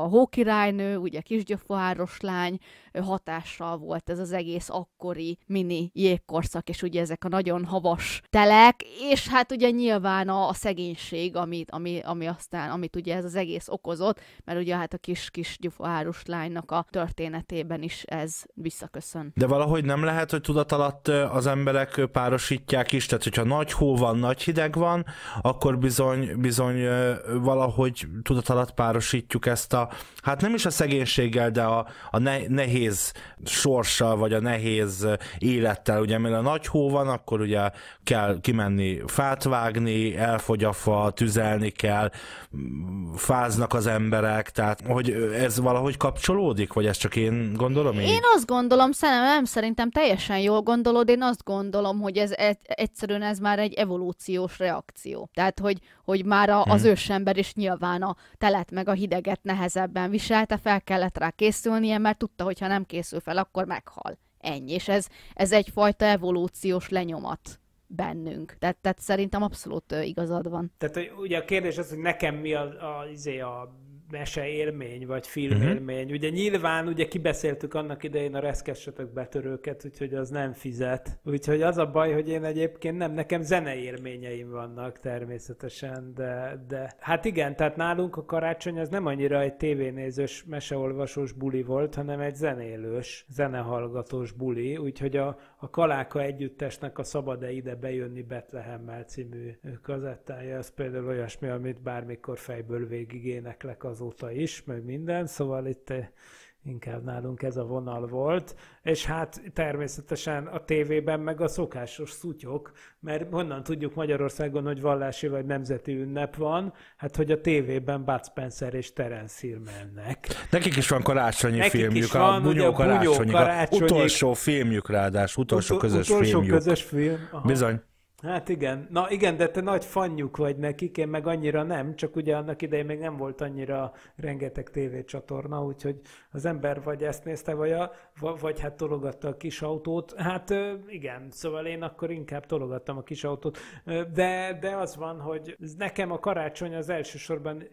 S3: Hókirálynő, ugye kisgyöfoháros lány hatással volt ez az egész akkori mini jégkorszak, és ugye ezek a nagyon havas telek, és hát ugye nyilván a, a szegénység, amit, ami, ami aztán, amit ugye ez az egész okozott, mert ugye hát a kis-kis gyufaárus lánynak a történetében is ez visszaköszön.
S2: De valahogy nem lehet, hogy tudat alatt az emberek párosítják is, tehát hogyha nagy hó van, nagy hideg van, akkor bizony, bizony valahogy tudat alatt párosítjuk ezt a, hát nem is a szegénységgel, de a, a ne, nehéz sorssal, vagy a nehéz élettel, ugye mert a nagy hó van, akkor ugye kell kimenni fát vágni, elfogy a fa, tüzelni kell, fáznak az ember, kamerák, tehát hogy ez valahogy kapcsolódik, vagy ezt csak én gondolom? Én, én
S3: azt gondolom, szerintem, nem szerintem teljesen jól gondolod, én azt gondolom, hogy ez egyszerűen ez már egy evolúciós reakció. Tehát, hogy, hogy már a, az hmm. ősember is nyilván a telet meg a hideget nehezebben viselte, fel kellett rá készülnie, mert tudta, hogy ha nem készül fel, akkor meghal. Ennyi, és ez, ez egyfajta evolúciós lenyomat bennünk. Tehát, tehát szerintem abszolút igazad van.
S1: Tehát ugye a kérdés az, hogy nekem mi a, a, izé a, a meseélmény, vagy mhm. filmélmény. Uh-huh. Ugye nyilván ugye kibeszéltük annak idején a reszkessetek betörőket, úgyhogy az nem fizet. Úgyhogy az a baj, hogy én egyébként nem, nekem zenei élményeim vannak természetesen, de, de hát igen, tehát nálunk a karácsony az nem annyira egy tévénézős, meseolvasós buli volt, hanem egy zenélős, zenehallgatós buli, úgyhogy a, a Kaláka együttesnek a Szabad-e ide bejönni Betlehemmel című kazettája, az például olyasmi, amit bármikor fejből végig éneklek az azóta is, meg minden, szóval itt eh, inkább nálunk ez a vonal volt, és hát természetesen a tévében meg a szokásos szutyok, mert honnan tudjuk Magyarországon, hogy vallási vagy nemzeti ünnep van, hát hogy a tévében Bud Spencer és Terence Hill mennek. Nekik is
S2: van karácsonyi Nekik filmjük, is van, a Bunyó karácsonyi, karácsonyi, utolsó filmjük ráadásul, utolsó utolsó közös utolsó filmjük. közös
S1: film. Aha. Bizony. Hát igen, na igen, de te nagy fanjuk vagy nekik, én meg annyira nem, csak ugye annak idején még nem volt annyira rengeteg tévécsatorna, úgyhogy az ember vagy ezt nézte, vagy, a, vagy hát tologatta a kis autót. Hát igen, szóval én akkor inkább tologattam a kis autót, de, de az van, hogy nekem a karácsony az elsősorban,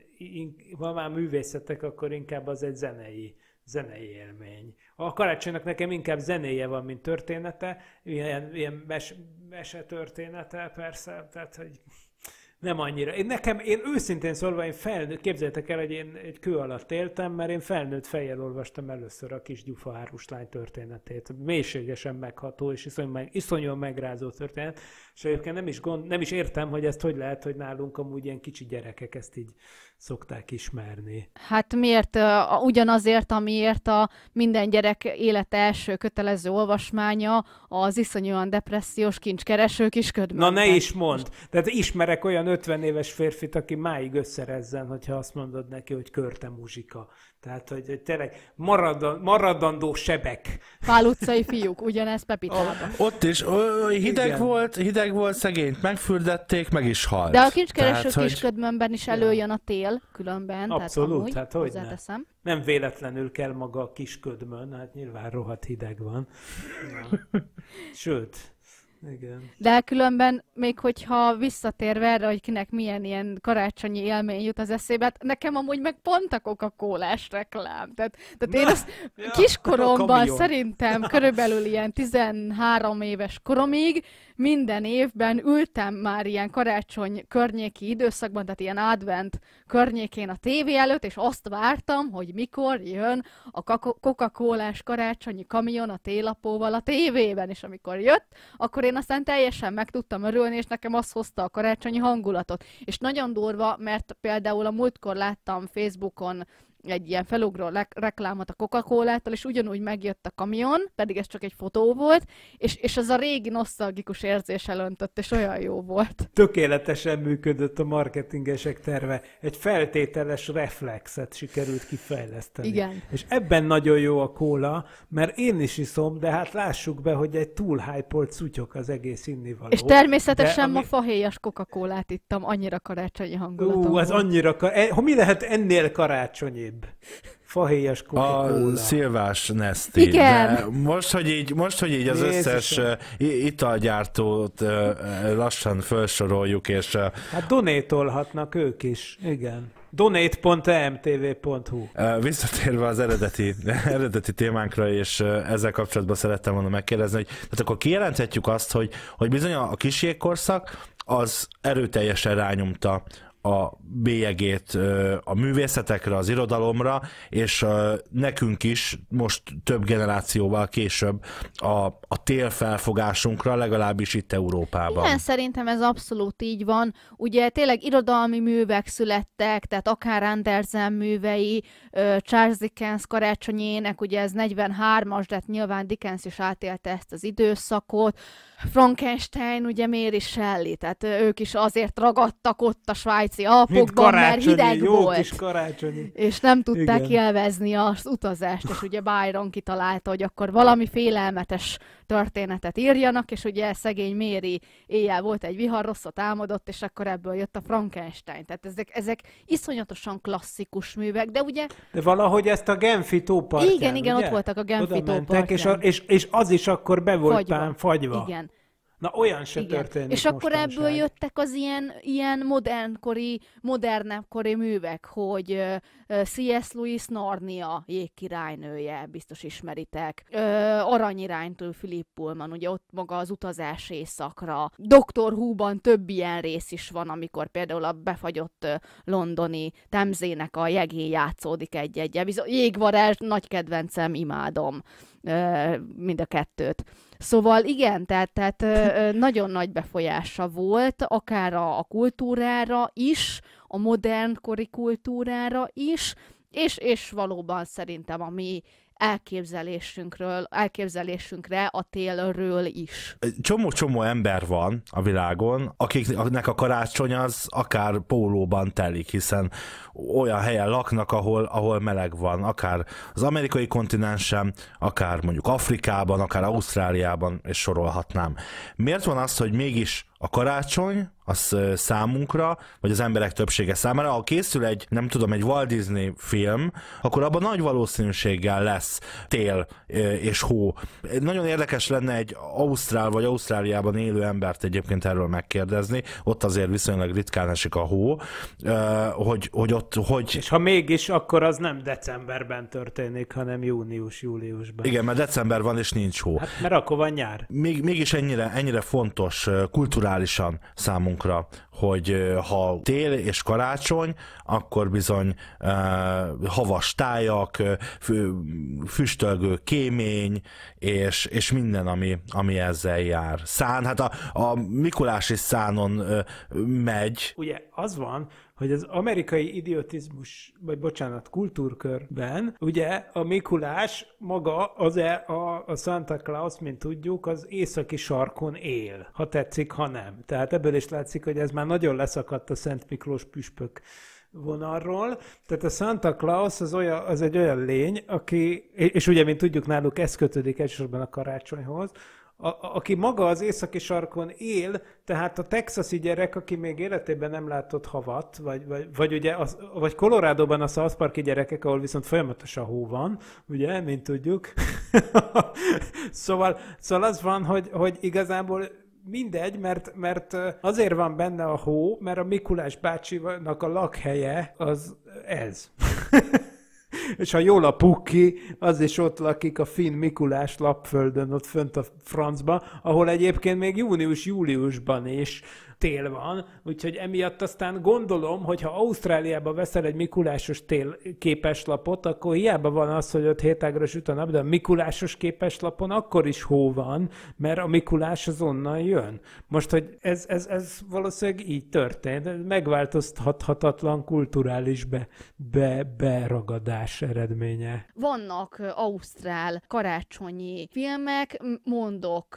S1: ha már művészetek, akkor inkább az egy zenei zenei élmény. A karácsonynak nekem inkább zenéje van, mint története, ilyen, ilyen mes, mese története, persze, tehát hogy nem annyira. Én nekem, én őszintén szólva, én felnőtt, képzeljétek el, hogy én egy kő alatt éltem, mert én felnőtt fejjel olvastam először a kis gyufahárus lány történetét. Mélységesen megható és iszony, meg, iszonyúan megrázó történet. És egyébként nem is, gond, nem is értem, hogy ezt hogy lehet, hogy nálunk amúgy ilyen kicsi gyerekek ezt így szokták ismerni.
S3: Hát miért? ugyanazért, amiért a minden gyerek élete első kötelező olvasmánya az iszonyúan depressziós kincskeresők is ködben. Na ne hát- is mondd!
S1: Tehát ismerek olyan 50 éves férfit, aki máig összerezzen, hogyha azt mondod neki, hogy körte muzsika. Tehát, hogy, hogy tényleg maradan, maradandó sebek.
S3: Pál utcai fiúk, ugyanez Pepitában. Ott
S2: is ö, hideg Igen. volt, hideg volt szegény, megfürdették, meg is halt. De a kincskereső
S3: hogy... kisködmönben is előjön a tél különben. Abszolút, tehát, amúgy, hát hogy
S1: ne. Nem véletlenül kell maga a kisködmön, hát nyilván rohadt hideg van. Sőt, igen.
S3: De különben, még hogyha visszatérve erre, hogy kinek milyen ilyen karácsonyi élmény jut az eszébe, hát nekem amúgy meg pont a coca cola reklám. Tehát, tehát Na, én azt ja, kiskoromban szerintem körülbelül ilyen 13 éves koromig minden évben ültem már ilyen karácsony környéki időszakban, tehát ilyen advent környékén a tévé előtt, és azt vártam, hogy mikor jön a coca cola karácsonyi kamion a télapóval a tévében, és amikor jött, akkor én én aztán teljesen meg tudtam örülni, és nekem az hozta a karácsonyi hangulatot. És nagyon durva, mert például a múltkor láttam Facebookon egy ilyen felugró reklámot a coca cola és ugyanúgy megjött a kamion, pedig ez csak egy fotó volt, és, és az a régi nosztalgikus érzés elöntött, és olyan jó volt.
S1: Tökéletesen működött a marketingesek terve. Egy feltételes reflexet sikerült kifejleszteni. Igen. És ebben nagyon jó a kóla, mert én is iszom, de hát lássuk be, hogy egy hype-olt szutyok az egész innivaló. És természetesen ami... a
S3: fahéjas coca cola ittam, annyira karácsonyi hangulatom Ú, az volt.
S1: annyira kar... E, mi lehet ennél karácsonyi? Nestib. Fahéjas
S2: A szilvás Nesti. Igen. De most, hogy így, most, hogy így az Jézusom. összes italgyártót lassan felsoroljuk, és...
S1: Hát donétolhatnak ők is, igen donate.emtv.hu
S2: Visszatérve az eredeti, eredeti témánkra, és ezzel kapcsolatban szerettem volna megkérdezni, hogy tehát akkor kijelenthetjük azt, hogy, hogy bizony a, kis az erőteljesen rányomta a bélyegét a művészetekre, az irodalomra, és nekünk is most több generációval később a, a télfelfogásunkra, legalábbis itt Európában. Igen,
S3: szerintem ez abszolút így van. Ugye tényleg irodalmi művek születtek, tehát akár Andersen művei, Charles Dickens karácsonyének, ugye ez 43-as, de hát nyilván Dickens is átélte ezt az időszakot, Frankenstein, ugye Méri Shelley, tehát ők is azért ragadtak ott a svájci alpokban, mert hideg jó volt. Kis
S1: karácsonyi. És nem tudták Igen.
S3: élvezni az utazást, és ugye Byron kitalálta, hogy akkor valami félelmetes történetet írjanak, és ugye szegény Méri éjjel volt egy vihar, rosszat álmodott, és akkor ebből jött a Frankenstein. Tehát ezek, ezek iszonyatosan klasszikus művek, de ugye...
S1: De valahogy ezt a Genfi tópartján, Igen, igen, ugye? ott voltak a Genfi tópartján. És, a, és, és az is akkor be volt fagyva. fagyva. Igen. Na olyan se Igen. történik És akkor mostanság. ebből
S3: jöttek az ilyen, ilyen modernkori, modernebbkori művek, hogy uh, C.S. Lewis Narnia jégkirálynője, biztos ismeritek. Uh, Aranyiránytól Philip Pullman, ugye ott maga az utazás éjszakra. Doktor Húban több ilyen rész is van, amikor például a befagyott uh, londoni temzének a jegén játszódik egy-egy. Jégvarázs, nagy kedvencem, imádom uh, mind a kettőt. Szóval igen, tehát, tehát nagyon nagy befolyása volt, akár a, a kultúrára is, a modernkori kultúrára is, és, és valóban szerintem a mi elképzelésünkről, elképzelésünkre a télről is.
S2: Csomó-csomó ember van a világon, akiknek a karácsony az akár pólóban telik, hiszen olyan helyen laknak, ahol, ahol meleg van, akár az amerikai kontinensen, akár mondjuk Afrikában, akár Ausztráliában, és sorolhatnám. Miért van az, hogy mégis a karácsony, az számunkra, vagy az emberek többsége számára, ha készül egy, nem tudom, egy Walt Disney film, akkor abban nagy valószínűséggel lesz tél és hó. Nagyon érdekes lenne egy Ausztrál vagy Ausztráliában élő embert egyébként erről megkérdezni, ott azért viszonylag ritkán esik a hó, hogy, hogy ott hogy... És ha
S1: mégis, akkor az nem decemberben történik, hanem június-júliusban.
S2: Igen, mert december van és nincs hó.
S1: Hát, mert akkor van nyár.
S2: Még, mégis ennyire, ennyire fontos kultúra kulturálisan számunkra, hogy ha tél és karácsony, akkor bizony havas tájak, füstölgő kémény, és, és minden, ami, ami ezzel jár. Szán, hát a, a Mikulási szánon megy.
S1: Ugye az van, hogy az amerikai idiotizmus, vagy bocsánat, kultúrkörben, ugye a Mikulás maga, az -e a, a Santa Claus, mint tudjuk, az északi sarkon él, ha tetszik, ha nem. Tehát ebből is látszik, hogy ez már nagyon leszakadt a Szent Miklós püspök vonalról. Tehát a Santa Claus az, olyan, az egy olyan lény, aki, és ugye, mint tudjuk náluk, ez kötődik elsősorban a karácsonyhoz, a, aki maga az északi sarkon él, tehát a texasi gyerek, aki még életében nem látott havat, vagy, vagy, vagy ugye, az, vagy Kolorádóban a South Parki gyerekek, ahol viszont folyamatosan hó van, ugye, mint tudjuk. szóval, szóval az van, hogy, hogy igazából mindegy, mert, mert azért van benne a hó, mert a Mikulás bácsinak a lakhelye az ez. És ha jól a pukki, az is ott lakik a Finn Mikulás lapföldön, ott fönt a francba, ahol egyébként még június-júliusban is tél van, úgyhogy emiatt aztán gondolom, hogy ha Ausztráliába veszel egy Mikulásos tél képeslapot, akkor hiába van az, hogy ott hétágra süt a nap, de a Mikulásos képeslapon akkor is hó van, mert a Mikulás az onnan jön. Most, hogy ez, ez, ez valószínűleg így történt, megváltoztathatatlan kulturális be, be, beragadás eredménye.
S3: Vannak ausztrál karácsonyi filmek, mondok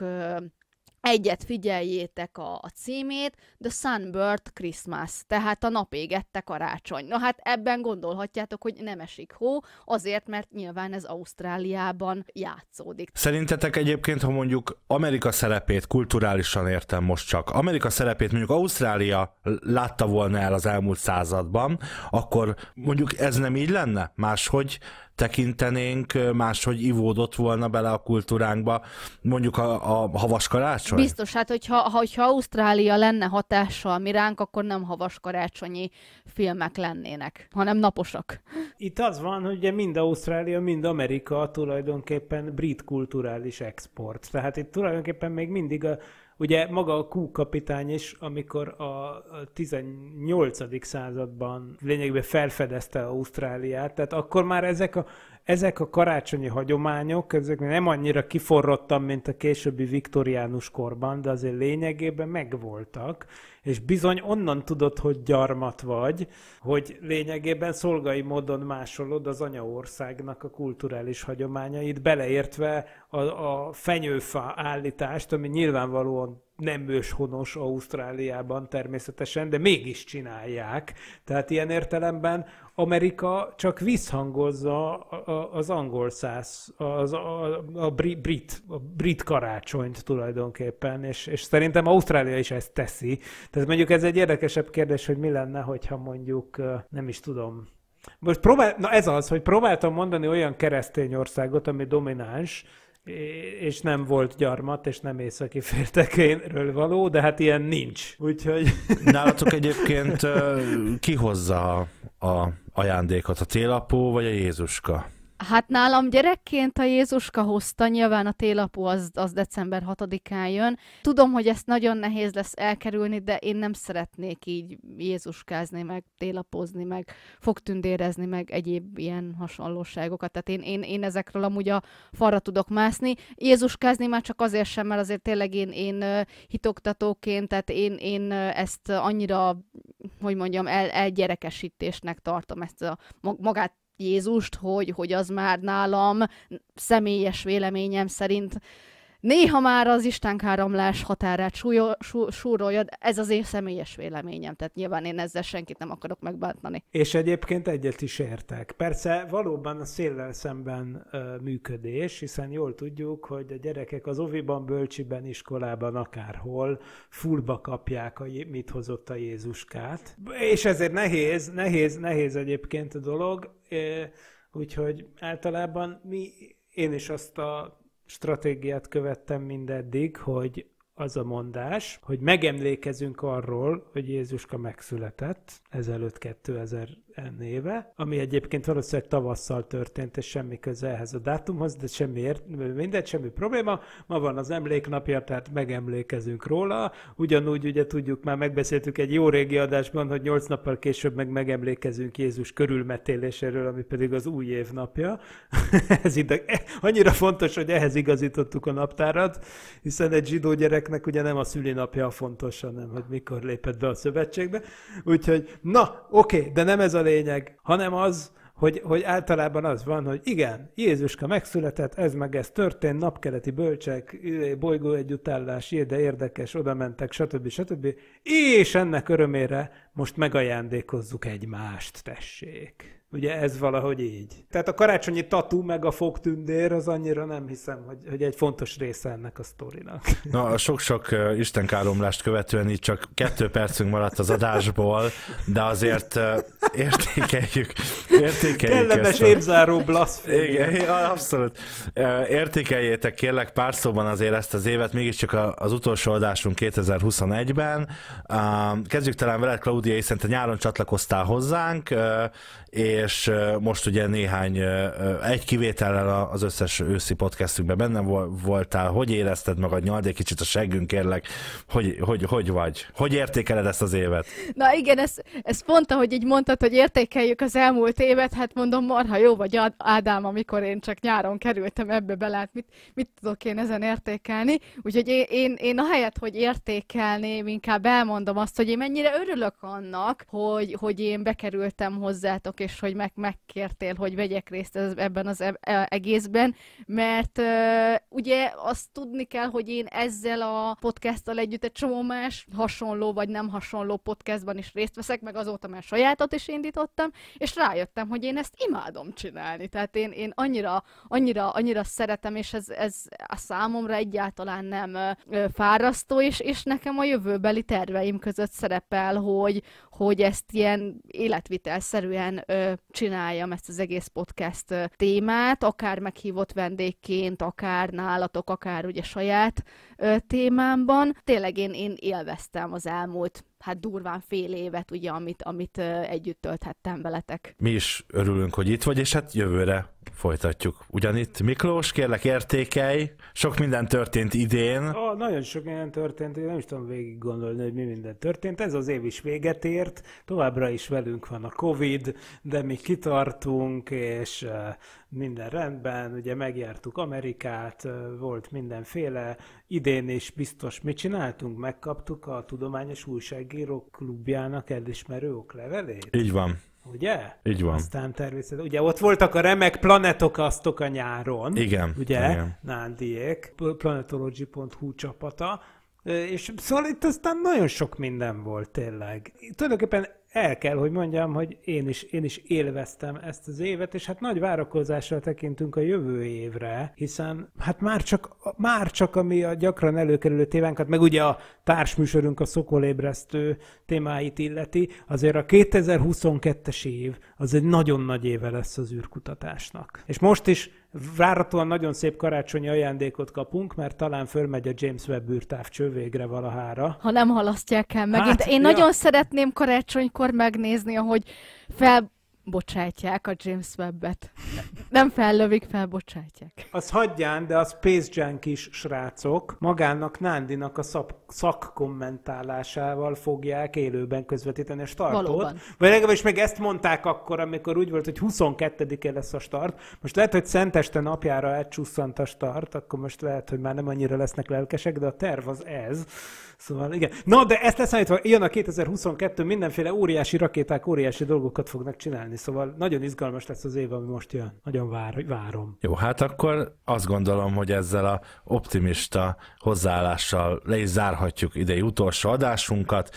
S3: Egyet figyeljétek a, a címét, The Sunbird Christmas, tehát a égette karácsony. Na hát ebben gondolhatjátok, hogy nem esik hó, azért, mert nyilván ez Ausztráliában játszódik.
S2: Szerintetek egyébként, ha mondjuk Amerika szerepét, kulturálisan értem most csak, Amerika szerepét mondjuk Ausztrália látta volna el az elmúlt században, akkor mondjuk ez nem így lenne? Máshogy tekintenénk, máshogy ivódott volna bele a kultúránkba, mondjuk a, a havas karácsony?
S1: Biztos,
S3: hát hogyha, hogyha Ausztrália lenne hatással mi ránk, akkor nem havas karácsonyi filmek lennének, hanem naposak.
S1: Itt az van, hogy ugye mind Ausztrália, mind Amerika tulajdonképpen brit kulturális export. Tehát itt tulajdonképpen még mindig a Ugye maga a Q kapitány is, amikor a 18. században lényegében felfedezte Ausztráliát, tehát akkor már ezek a ezek a karácsonyi hagyományok, ezek nem annyira kiforrottam, mint a későbbi viktoriánus korban, de azért lényegében megvoltak, és bizony onnan tudod, hogy gyarmat vagy, hogy lényegében szolgai módon másolod az anyaországnak a kulturális hagyományait, beleértve a, a fenyőfa állítást, ami nyilvánvalóan nem őshonos Ausztráliában természetesen, de mégis csinálják. Tehát ilyen értelemben Amerika csak visszhangozza az angol száz, az, a, a, brit, a brit karácsonyt tulajdonképpen, és, és szerintem Ausztrália is ezt teszi. Tehát mondjuk ez egy érdekesebb kérdés, hogy mi lenne, hogyha mondjuk, nem is tudom, most próbál, na ez az, hogy próbáltam mondani olyan keresztény országot, ami domináns, és nem volt gyarmat, és nem északi féltekénről való, de hát ilyen nincs. Úgyhogy... Nálatok egyébként
S2: ki hozza a ajándékot, a télapó vagy a Jézuska?
S3: Hát nálam gyerekként a Jézuska hozta, nyilván a télapú az, az december 6-án jön. Tudom, hogy ezt nagyon nehéz lesz elkerülni, de én nem szeretnék így Jézuskázni, meg télapozni, meg fogtündérezni, meg egyéb ilyen hasonlóságokat. Tehát én, én, én ezekről amúgy a falra tudok mászni. Jézuskázni már csak azért sem, mert azért tényleg én, én hitoktatóként, tehát én, én ezt annyira, hogy mondjam, el, elgyerekesítésnek tartom ezt a magát Jézust, hogy, hogy az már nálam személyes véleményem szerint néha már az Istánk határát súlyo, sú, súrolja, ez az én személyes véleményem, tehát nyilván én ezzel senkit nem akarok megbántani.
S1: És egyébként egyet is értek. Persze valóban a széllel szemben ö, működés, hiszen jól tudjuk, hogy a gyerekek az oviban, bölcsiben, iskolában, akárhol fullba kapják, a, mit hozott a Jézuskát. És ezért nehéz, nehéz, nehéz egyébként a dolog, ö, úgyhogy általában mi én is azt a stratégiát követtem mindeddig, hogy az a mondás, hogy megemlékezünk arról, hogy Jézuska megszületett ezelőtt 2000 néve, ami egyébként valószínűleg tavasszal történt, és semmi köze ehhez a dátumhoz, de semmi ért, mindegy, semmi probléma. Ma van az emléknapja, tehát megemlékezünk róla. Ugyanúgy ugye tudjuk, már megbeszéltük egy jó régi adásban, hogy nyolc nappal később meg megemlékezünk Jézus körülmetéléséről, ami pedig az új év napja. Ez ide, eh, annyira fontos, hogy ehhez igazítottuk a naptárat, hiszen egy zsidó gyereknek ugye nem a szülinapja a fontos, hanem hogy mikor lépett be a szövetségbe. Úgyhogy, na, oké, okay, de nem ez a lényeg, hanem az, hogy, hogy általában az van, hogy igen, Jézuska megszületett, ez meg ez történt, napkeleti bölcsek, izé, bolygó együttállás, de érdekes, oda mentek, stb. stb. És ennek örömére most megajándékozzuk egymást, tessék. Ugye ez valahogy így. Tehát a karácsonyi tatú meg a fogtündér az annyira nem hiszem, hogy, hogy egy fontos része ennek a sztorinak. Na, a
S2: sok-sok istenkáromlást követően itt csak kettő percünk maradt az adásból, de azért értékeljük, értékeljük Kellemes ezt a... évzáró blaszfémia. Igen, abszolút. értékeljétek kérlek pár szóban azért ezt az évet, mégiscsak az utolsó adásunk 2021-ben. kezdjük talán veled, Claudia, hiszen te nyáron csatlakoztál hozzánk, és most ugye néhány, egy kivétellel az összes őszi podcastünkben benne voltál, hogy érezted magad, nyald egy kicsit a seggünk, kérlek, hogy, hogy, hogy vagy? Hogy értékeled ezt az évet?
S3: Na igen, ez, ez pont, ahogy így mondtad, hogy értékeljük az elmúlt évet, hát mondom, marha jó vagy Ádám, amikor én csak nyáron kerültem ebbe bele, hát mit, mit tudok én ezen értékelni? Úgyhogy én, én, én ahelyett, hogy értékelném, inkább elmondom azt, hogy én mennyire örülök annak, hogy, hogy én bekerültem hozzátok vagyok, és hogy meg megkértél, hogy vegyek részt ez, ebben az e, e, egészben, mert ugye azt tudni kell, hogy én ezzel a podcasttal együtt egy csomó más hasonló vagy nem hasonló podcastban is részt veszek, meg azóta már sajátot is indítottam, és rájöttem, hogy én ezt imádom csinálni. Tehát én, én annyira, annyira, annyira szeretem, és ez, ez a számomra egyáltalán nem fárasztó, és, és nekem a jövőbeli terveim között szerepel, hogy, hogy ezt ilyen életvitelszerűen csináljam ezt az egész podcast témát, akár meghívott vendégként, akár nálatok, akár ugye saját témámban. Tényleg én, én élveztem az elmúlt hát durván fél évet, ugye, amit, amit együtt tölthettem veletek.
S2: Mi is örülünk, hogy itt vagy, és hát jövőre folytatjuk. Ugyanitt Miklós, kérlek értékelj, sok minden történt idén.
S3: Ó, nagyon sok
S1: minden történt, én nem is tudom végig gondolni, hogy mi minden történt. Ez az év is véget ért, továbbra is velünk van a Covid, de mi kitartunk, és minden rendben, ugye megjártuk Amerikát, volt mindenféle, idén is biztos mit csináltunk, megkaptuk a Tudományos Újságírók Klubjának elismerő oklevelét. Így
S2: van. Ugye? Így van.
S1: Aztán természetesen. Ugye ott voltak a remek aztok a nyáron. Igen. Ugye? Igen. Nándiék, planetology.hu csapata. És szóval itt aztán nagyon sok minden volt tényleg. Tulajdonképpen el kell, hogy mondjam, hogy én is, én is élveztem ezt az évet, és hát nagy várakozással tekintünk a jövő évre, hiszen hát már csak, már csak ami a gyakran előkerülő tévánkat, meg ugye a társműsorunk a szokolébresztő témáit illeti, azért a 2022-es év az egy nagyon nagy éve lesz az űrkutatásnak. És most is Várhatóan nagyon szép karácsonyi ajándékot kapunk, mert talán fölmegy a James Webb űrtávcső végre valahára.
S3: Ha nem halasztják el megint. Hát, Én ja. nagyon szeretném karácsonykor megnézni, ahogy fel bocsátják a James Webbet. Nem fellövik, bocsátják.
S1: Az hagyján, de az Space Junk is, srácok, magának Nándinak a szak, szakkommentálásával fogják élőben közvetíteni a startot. Valóban. Vagy legalábbis meg ezt mondták akkor, amikor úgy volt, hogy 22-e lesz a start. Most lehet, hogy Szenteste napjára elcsusszant a start, akkor most lehet, hogy már nem annyira lesznek lelkesek, de a terv az ez. Szóval igen. Na, de ezt leszámítva, jön a 2022, mindenféle óriási rakéták, óriási dolgokat fognak csinálni, szóval nagyon izgalmas lesz az év, ami most jön. Nagyon vár, várom.
S2: Jó, hát akkor azt gondolom, hogy ezzel a optimista hozzáállással le is zárhatjuk idei utolsó adásunkat.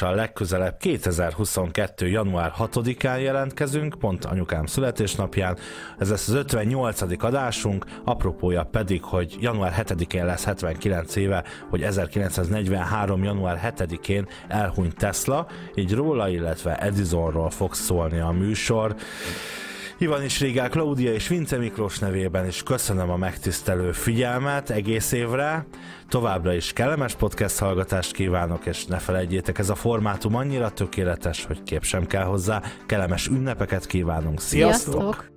S2: a legközelebb 2022. január 6-án jelentkezünk, pont anyukám születésnapján. Ez lesz az 58. adásunk, apropója pedig, hogy január 7-én lesz 79 éve, hogy 19 1943. január 7-én elhunyt Tesla, így róla, illetve Edisonról fog szólni a műsor. Ivan is Régá, Klaudia és Vince Miklós nevében is köszönöm a megtisztelő figyelmet egész évre. Továbbra is kellemes podcast hallgatást kívánok, és ne felejtjétek, ez a formátum annyira tökéletes, hogy kép sem kell hozzá. Kellemes ünnepeket kívánunk. Sziasztok!
S3: Sziasztok!